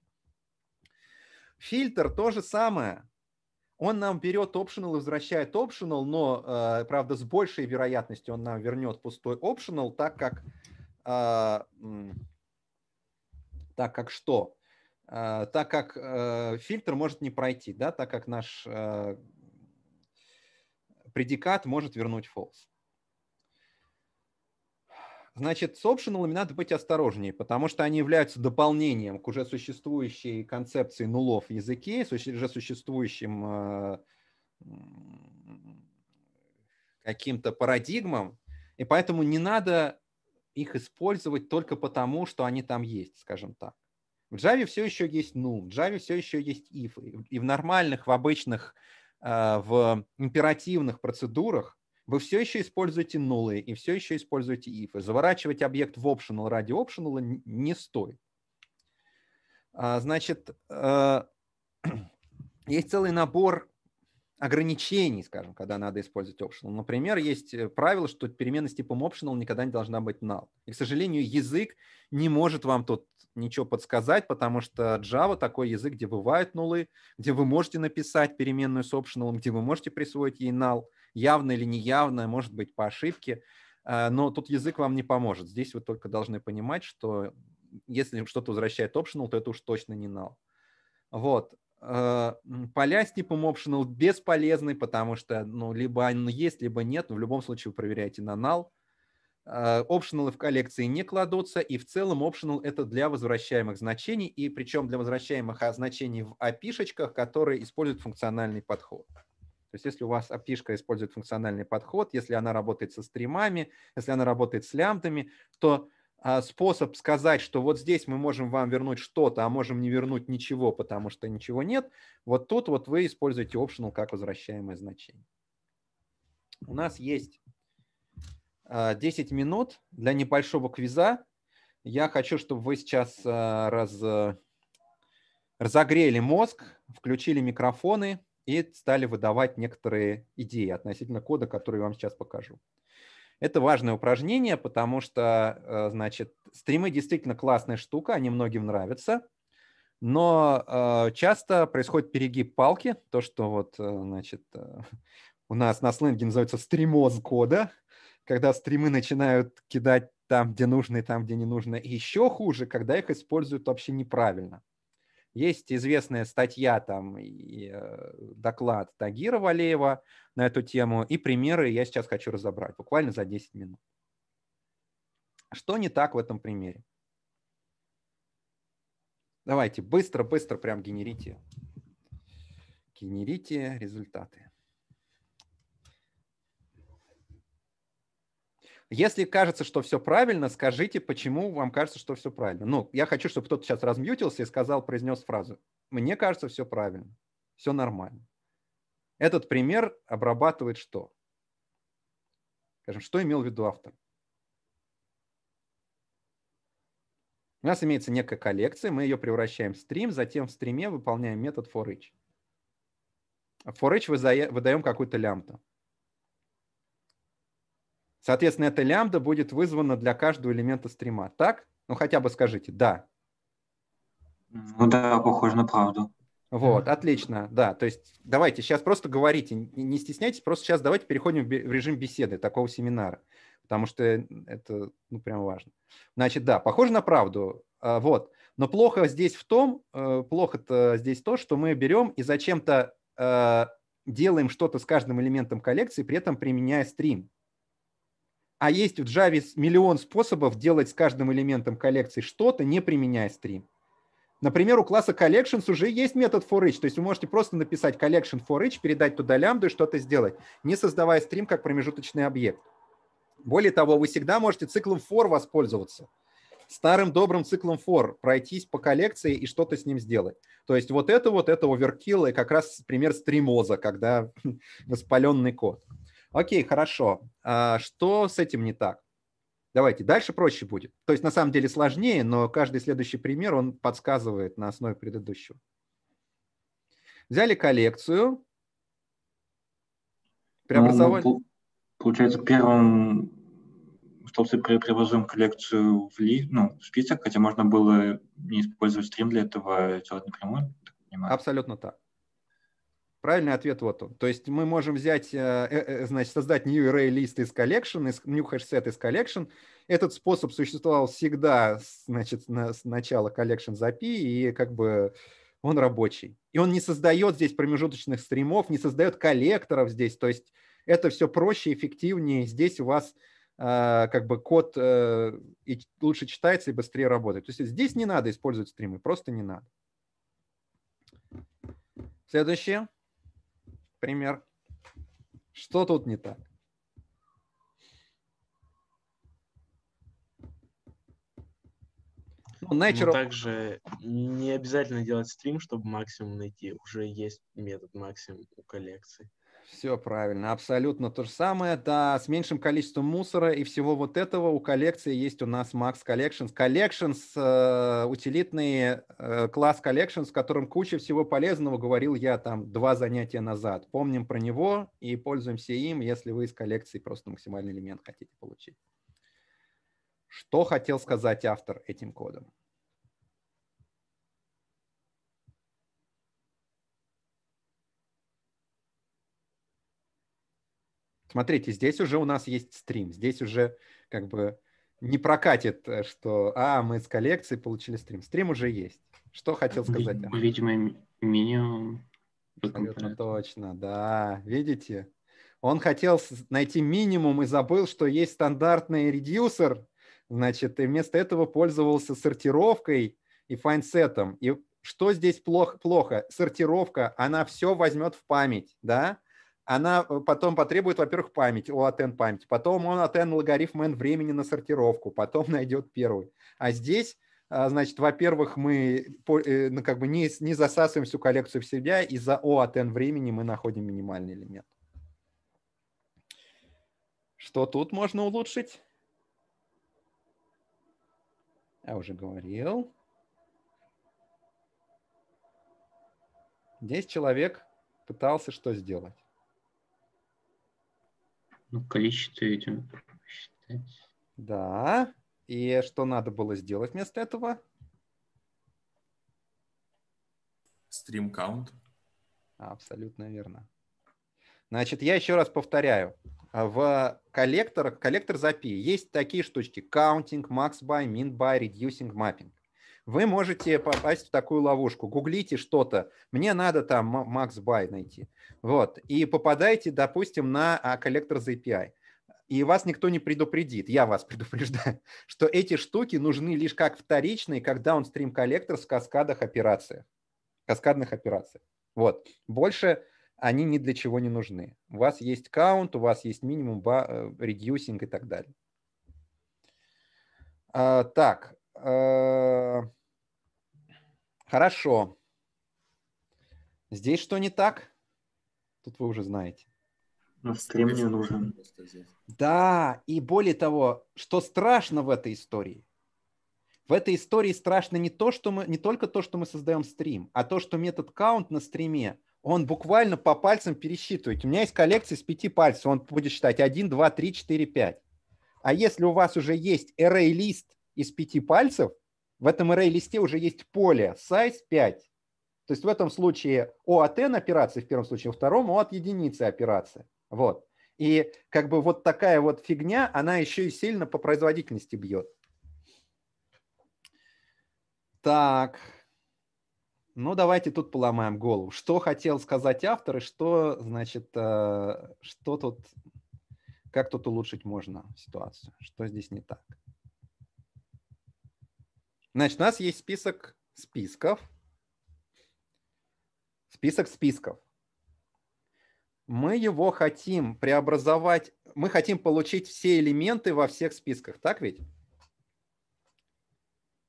Speaker 1: Фильтр то же самое. Он нам берет optional и возвращает optional, но, э, правда, с большей вероятностью он нам вернет пустой optional, так как, э, так как что? Э, так как э, фильтр может не пройти, да, так как наш э, предикат может вернуть false. Значит, с optional надо быть осторожнее, потому что они являются дополнением к уже существующей концепции нулов в языке, уже существующим э, каким-то парадигмам, и поэтому не надо их использовать только потому, что они там есть, скажем так. В Java все еще есть null, в Java все еще есть if. И в нормальных, в обычных, а, в императивных процедурах вы все еще используете нулы и все еще используете if. Заворачивать объект в optional ради optional не стоит. А, значит, а, есть целый набор ограничений, скажем, когда надо использовать optional. Например, есть э, правило, что перемена с типом optional никогда не должна быть null. И, к сожалению, язык не может вам тут ничего подсказать, потому что Java такой язык, где бывают нулы, где вы можете написать переменную с optional, где вы можете присвоить ей null, явно или неявно, может быть, по ошибке, э, но тут язык вам не поможет. Здесь вы только должны понимать, что если что-то возвращает optional, то это уж точно не null. Вот. Э, поля с типом optional бесполезны, потому что ну, либо он есть, либо нет, но в любом случае вы проверяете на null, Опшеналы в коллекции не кладутся, и в целом optional это для возвращаемых значений, и причем для возвращаемых а, значений в опишечках, которые используют функциональный подход. То есть если у вас опишка использует функциональный подход, если она работает со стримами, если она работает с лямбдами, то а, способ сказать, что вот здесь мы можем вам вернуть что-то, а можем не вернуть ничего, потому что ничего нет, вот тут вот вы используете optional как возвращаемое значение. У нас есть 10 э, минут для небольшого квиза. Я хочу, чтобы вы сейчас э, раз... разогрели мозг, включили микрофоны и стали выдавать некоторые идеи относительно кода, который я вам сейчас покажу. Это важное упражнение, потому что, э, значит, стримы действительно классная штука, они многим нравятся, но часто происходит перегиб палки, то, что вот, значит, у нас на сленге называется стримоз кода, когда стримы начинают кидать там, где нужно и там, где не нужно. И еще хуже, когда их используют вообще неправильно. Есть известная статья там и э, доклад Тагира Валеева на эту тему, и примеры я сейчас хочу разобрать буквально за 10 минут. Что не так в этом примере? Давайте быстро-быстро прям генерите. Генерите результаты. Если кажется, что все правильно, скажите, почему вам кажется, что все правильно. Ну, я хочу, чтобы кто-то сейчас размьютился и сказал, произнес фразу. Мне кажется, все правильно, все нормально. Этот пример обрабатывает что? Скажем, что имел в виду автор? У нас имеется некая коллекция, мы ее превращаем в стрим, затем в стриме выполняем метод for each. For each выдаем какую-то лямбду. Соответственно, эта лямбда будет вызвана для каждого элемента стрима. Так? Ну хотя бы скажите «да». Ну да, похоже на правду. Вот, отлично, да. То есть давайте сейчас просто говорите, не стесняйтесь, просто сейчас давайте переходим в режим беседы такого семинара, потому что это, ну, прям важно. Значит, да, похоже на правду, а, вот. Но плохо здесь в том, э, плохо-то здесь то, что мы берем и зачем-то э, делаем что-то с каждым элементом коллекции, при этом применяя стрим. А есть в Java миллион способов делать с каждым элементом коллекции что-то, не применяя стрим. Например, у класса collections уже есть метод forEach, то есть вы можете просто написать collection for передать туда лямбду и что-то сделать, не создавая стрим как промежуточный объект. Более того, вы всегда можете циклом for воспользоваться. Старым добрым циклом for пройтись по коллекции и что-то с ним сделать. То есть вот это вот, это overkill и как раз пример стримоза, когда воспаленный код. Окей, хорошо. А что с этим не так? Давайте, дальше проще будет. То есть на самом деле сложнее, но каждый следующий пример он подсказывает на основе предыдущего. Взяли коллекцию. Преобразовали. Ну, ну получается, первым собственно, преобразуем коллекцию в, ли, ну, в список, хотя можно было не использовать стрим для этого, делать напрямую. Так Абсолютно так. Правильный ответ вот он. То есть мы можем взять, э, э, э, значит, создать new array list из collection, new hash set из collection. Этот способ существовал всегда, значит, с начала collection запи и как бы он рабочий. И он не создает здесь промежуточных стримов, не создает коллекторов здесь. То есть это все проще, эффективнее. Здесь у вас как бы код лучше читается и быстрее работает. То есть здесь не надо использовать стримы, просто не надо. Следующее пример. Что тут не так? Ну, ну, Natural... также не обязательно делать стрим, чтобы максимум найти. Уже есть метод максимум у коллекции все правильно, абсолютно то же самое, да, с меньшим количеством мусора и всего вот этого у коллекции есть у нас Max Collections. Collections, э, утилитный э, класс Collections, в котором куча всего полезного, говорил я там два занятия назад. Помним про него и пользуемся им, если вы из коллекции просто максимальный элемент хотите получить. Что хотел сказать автор этим кодом? Смотрите, здесь уже у нас есть стрим, здесь уже как бы не прокатит, э, что а, мы с коллекции получили стрим. Стрим уже есть. Что хотел сказать? Видимо, минимум. Абсолютно точно, да. Видите? Он хотел найти минимум и забыл, что есть стандартный редюсер, значит, и вместо этого пользовался сортировкой и файнсетом. И что здесь плохо? плохо? Сортировка, она все возьмет в память, да? она э, потом потребует, во-первых, память, OATN память, потом он OATN логарифм n времени на сортировку, потом найдет первый. А здесь а, Значит, во-первых, мы э, ну, как бы не, не засасываем всю коллекцию в себя, и за OATN времени мы находим минимальный элемент. Что тут можно улучшить? Я уже говорил. Здесь человек пытался что сделать? Ну, количество, этим посчитать. Да. И что надо было сделать вместо этого? Стрим каунт. Абсолютно верно. Значит, я еще раз повторяю. В коллекторах, коллектор запи есть такие штучки. Counting, max by, min by, reducing, mapping вы можете попасть в такую ловушку. Гуглите что-то. Мне надо там Макс Бай найти. Вот. И попадаете, допустим, на коллектор за API. И вас никто не предупредит, я вас предупреждаю, что эти штуки нужны лишь как вторичные, как даунстрим коллектор с каскадах операций. каскадных операций. Вот. Больше они ни для чего не нужны. У вас есть каунт, у вас есть минимум редюсинг э, и так далее. А, так, э, Хорошо. Здесь что не так? Тут вы уже знаете. Но стрим не нужен. Да, и более того, что страшно в этой истории? В этой истории страшно не, то, что мы, не только то, что мы создаем стрим, а то, что метод count на стриме, он буквально по пальцам пересчитывает. У меня есть коллекция из пяти пальцев, он будет считать 1, 2, 3, 4, 5. А если у вас уже есть array list из пяти пальцев, в этом array-листе уже есть поле size 5. То есть в этом случае O от n операции в первом случае, во втором O от единицы операции. Вот. И как бы вот такая вот фигня, она еще и сильно по производительности бьет. Так. Ну, давайте тут поломаем голову. Что хотел сказать автор и что, значит, э, что тут, как тут улучшить можно ситуацию, что здесь не так. Значит, у нас есть список списков. Список списков. Мы его хотим преобразовать, мы хотим получить все элементы во всех списках, так ведь?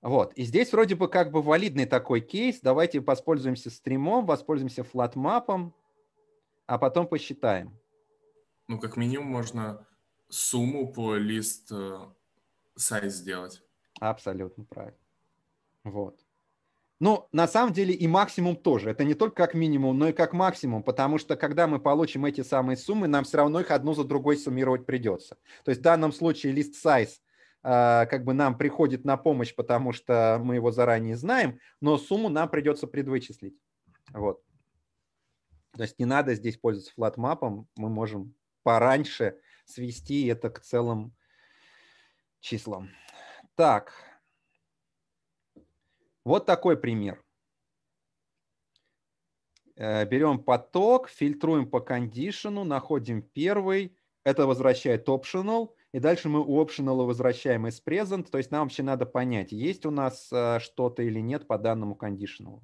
Speaker 1: Вот. И здесь вроде бы как бы валидный такой кейс. Давайте воспользуемся стримом, воспользуемся флатмапом, а потом посчитаем. Ну, как минимум, можно сумму по лист сайт э, сделать. Абсолютно правильно. Вот. Ну, на самом деле и максимум тоже. Это не только как минимум, но и как максимум, потому что когда мы получим эти самые суммы, нам все равно их одну за другой суммировать придется. То есть в данном случае лист size а, как бы нам приходит на помощь, потому что мы его заранее знаем, но сумму нам придется предвычислить. Вот. То есть не надо здесь пользоваться флатмапом, мы можем пораньше свести это к целым числам. Так, вот такой пример. Э, берем поток, фильтруем по кондишену, находим первый. Это возвращает optional. И дальше мы у optional возвращаем из present. То есть нам вообще надо понять, есть у нас э, что-то или нет по данному conditional.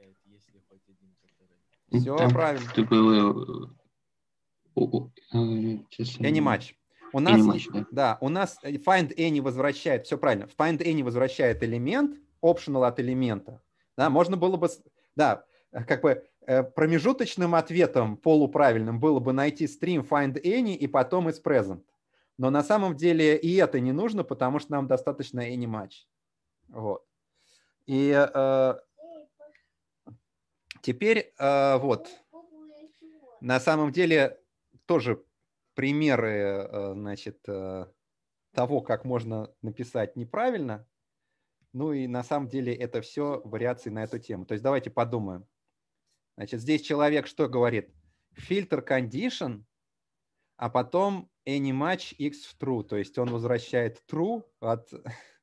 Speaker 1: Э, ну, Все правильно. Ты было а, any match. У нас, any match, да. да, у нас э, find any возвращает, все правильно, find any возвращает элемент, optional от элемента. Да, можно было бы, да, э, как бы э, промежуточным ответом полуправильным было бы найти stream find any и потом из present. Но на самом деле и это не нужно, потому что нам достаточно any match. Вот. И э, теперь э, вот. На самом деле тоже примеры, э, значит, э, того, как можно написать неправильно. Ну и на самом деле это все вариации на эту тему. То есть давайте подумаем. Значит, здесь человек что говорит? Фильтр condition, а потом any match x в true. То есть он возвращает true от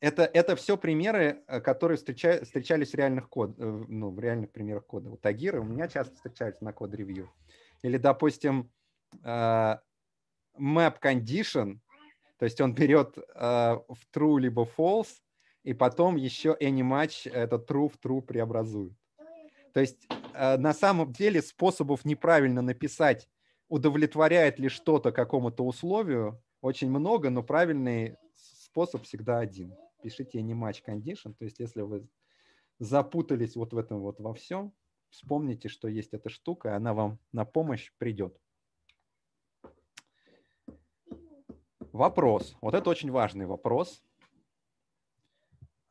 Speaker 1: это, это все примеры, э, которые встреча, встречались в реальных, код, э, ну, в реальных примерах кода. Вот тагиры у меня часто встречаются на код-ревью. Или, допустим, э, map condition, то есть он берет в true либо false, и потом еще any match это true в true преобразует. То есть на самом деле способов неправильно написать, удовлетворяет ли что-то какому-то условию, очень много, но правильный способ всегда один пишите не match condition, то есть если вы запутались вот в этом вот во всем, вспомните, что есть эта штука, и она вам на помощь придет. Вопрос. Вот это очень важный вопрос.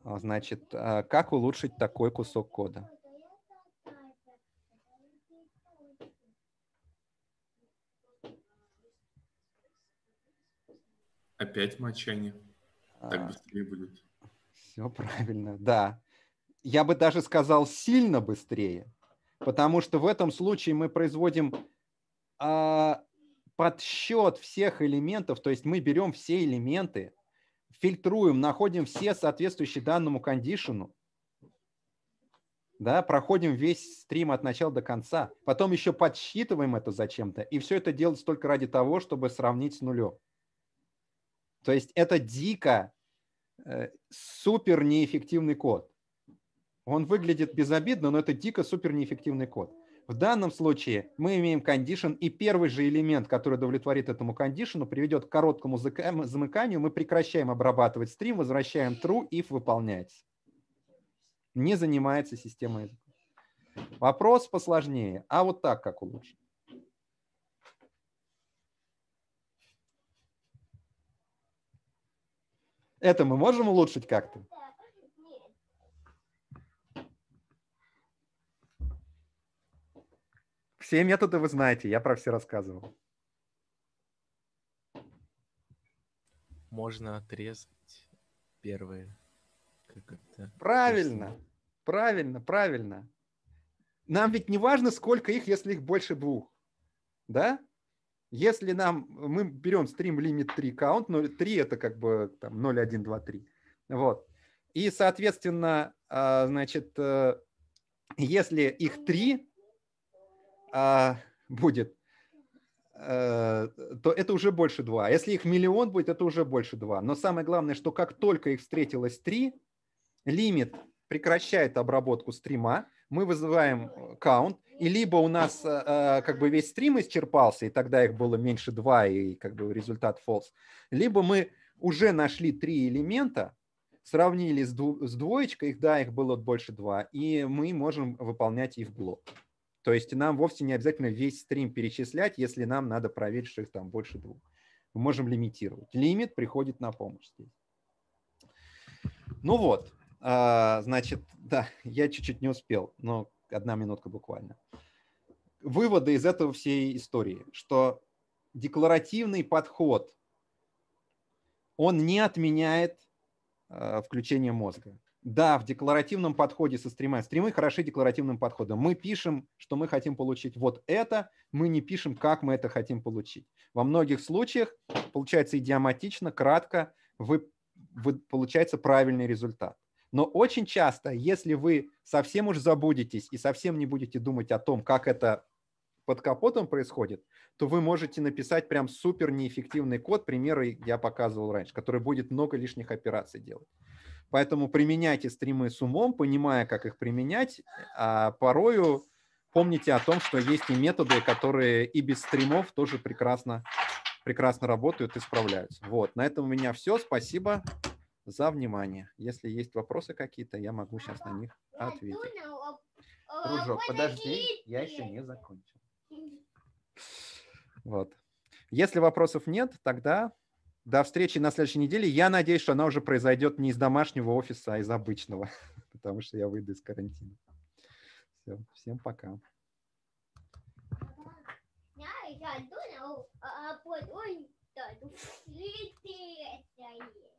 Speaker 1: А, значит, а, как улучшить такой кусок кода? Опять молчание. Так а. быстрее будет. Все правильно, да. Я бы даже сказал сильно быстрее, потому что в этом случае мы производим а, подсчет всех элементов, то есть мы берем все элементы, фильтруем, находим все соответствующие данному кондишену, да, проходим весь стрим от начала до конца, потом еще подсчитываем это зачем-то, и все это делается только ради того, чтобы сравнить с нулем. То есть это дико э, супер неэффективный код. Он выглядит безобидно, но это дико супер неэффективный код. В данном случае мы имеем condition, и первый же элемент, который удовлетворит этому condition, приведет к короткому замыканию. Мы прекращаем обрабатывать стрим, возвращаем true, if выполняется. Не занимается система языка. Вопрос посложнее. А вот так как улучшить? Это мы можем улучшить как-то? Все методы вы знаете, я про все рассказывал. Можно отрезать первые. Правильно, правильно, правильно. Нам ведь не важно, сколько их, если их больше двух. Да? Если нам, мы берем стрим лимит 3 count, 0, 3 это как бы там 0, 1, 2, 3. Вот. И, соответственно, а, значит, э, если их 3 а, будет, э, то это уже больше 2. Если их миллион будет, это уже больше 2. Но самое главное, что как только их встретилось 3, лимит прекращает обработку стрима, мы вызываем count, э, и либо у нас э, э, как бы весь стрим исчерпался, и тогда их было меньше два, и как бы результат false, либо мы уже нашли три элемента, сравнили с, дво с двоечкой, их, да, их было больше два, и мы можем выполнять их блок. То есть нам вовсе не обязательно весь стрим перечислять, если нам надо проверить, что их там больше двух. Мы можем лимитировать. Лимит приходит на помощь здесь. Ну вот, а, значит, да, я чуть-чуть не успел, но одна минутка буквально. Выводы из этого всей истории, что декларативный подход, он не отменяет э, включение мозга. Да, в декларативном подходе со стрима. Стримы хороши декларативным подходом. Мы пишем, что мы хотим получить вот это, мы не пишем, как мы это хотим получить. Во многих случаях получается идиоматично, кратко, вы, вы, получается правильный результат. Но очень часто, если вы совсем уж забудетесь и совсем не будете думать о том, как это под капотом происходит, то вы можете написать прям супер неэффективный код, примеры я показывал раньше, который будет много лишних операций делать. Поэтому применяйте стримы с умом, понимая, как их применять, а порою помните о том, что есть и методы, которые и без стримов тоже прекрасно, прекрасно работают и справляются. Вот, на этом у меня все. Спасибо за внимание. Если есть вопросы какие-то, я могу сейчас на них ответить. Кружок, подожди, я еще не закончил. Вот. Если вопросов нет, тогда до встречи на следующей неделе. Я надеюсь, что она уже произойдет не из домашнего офиса, а из обычного, потому что я выйду из карантина. Все, всем пока. Я иду на ну,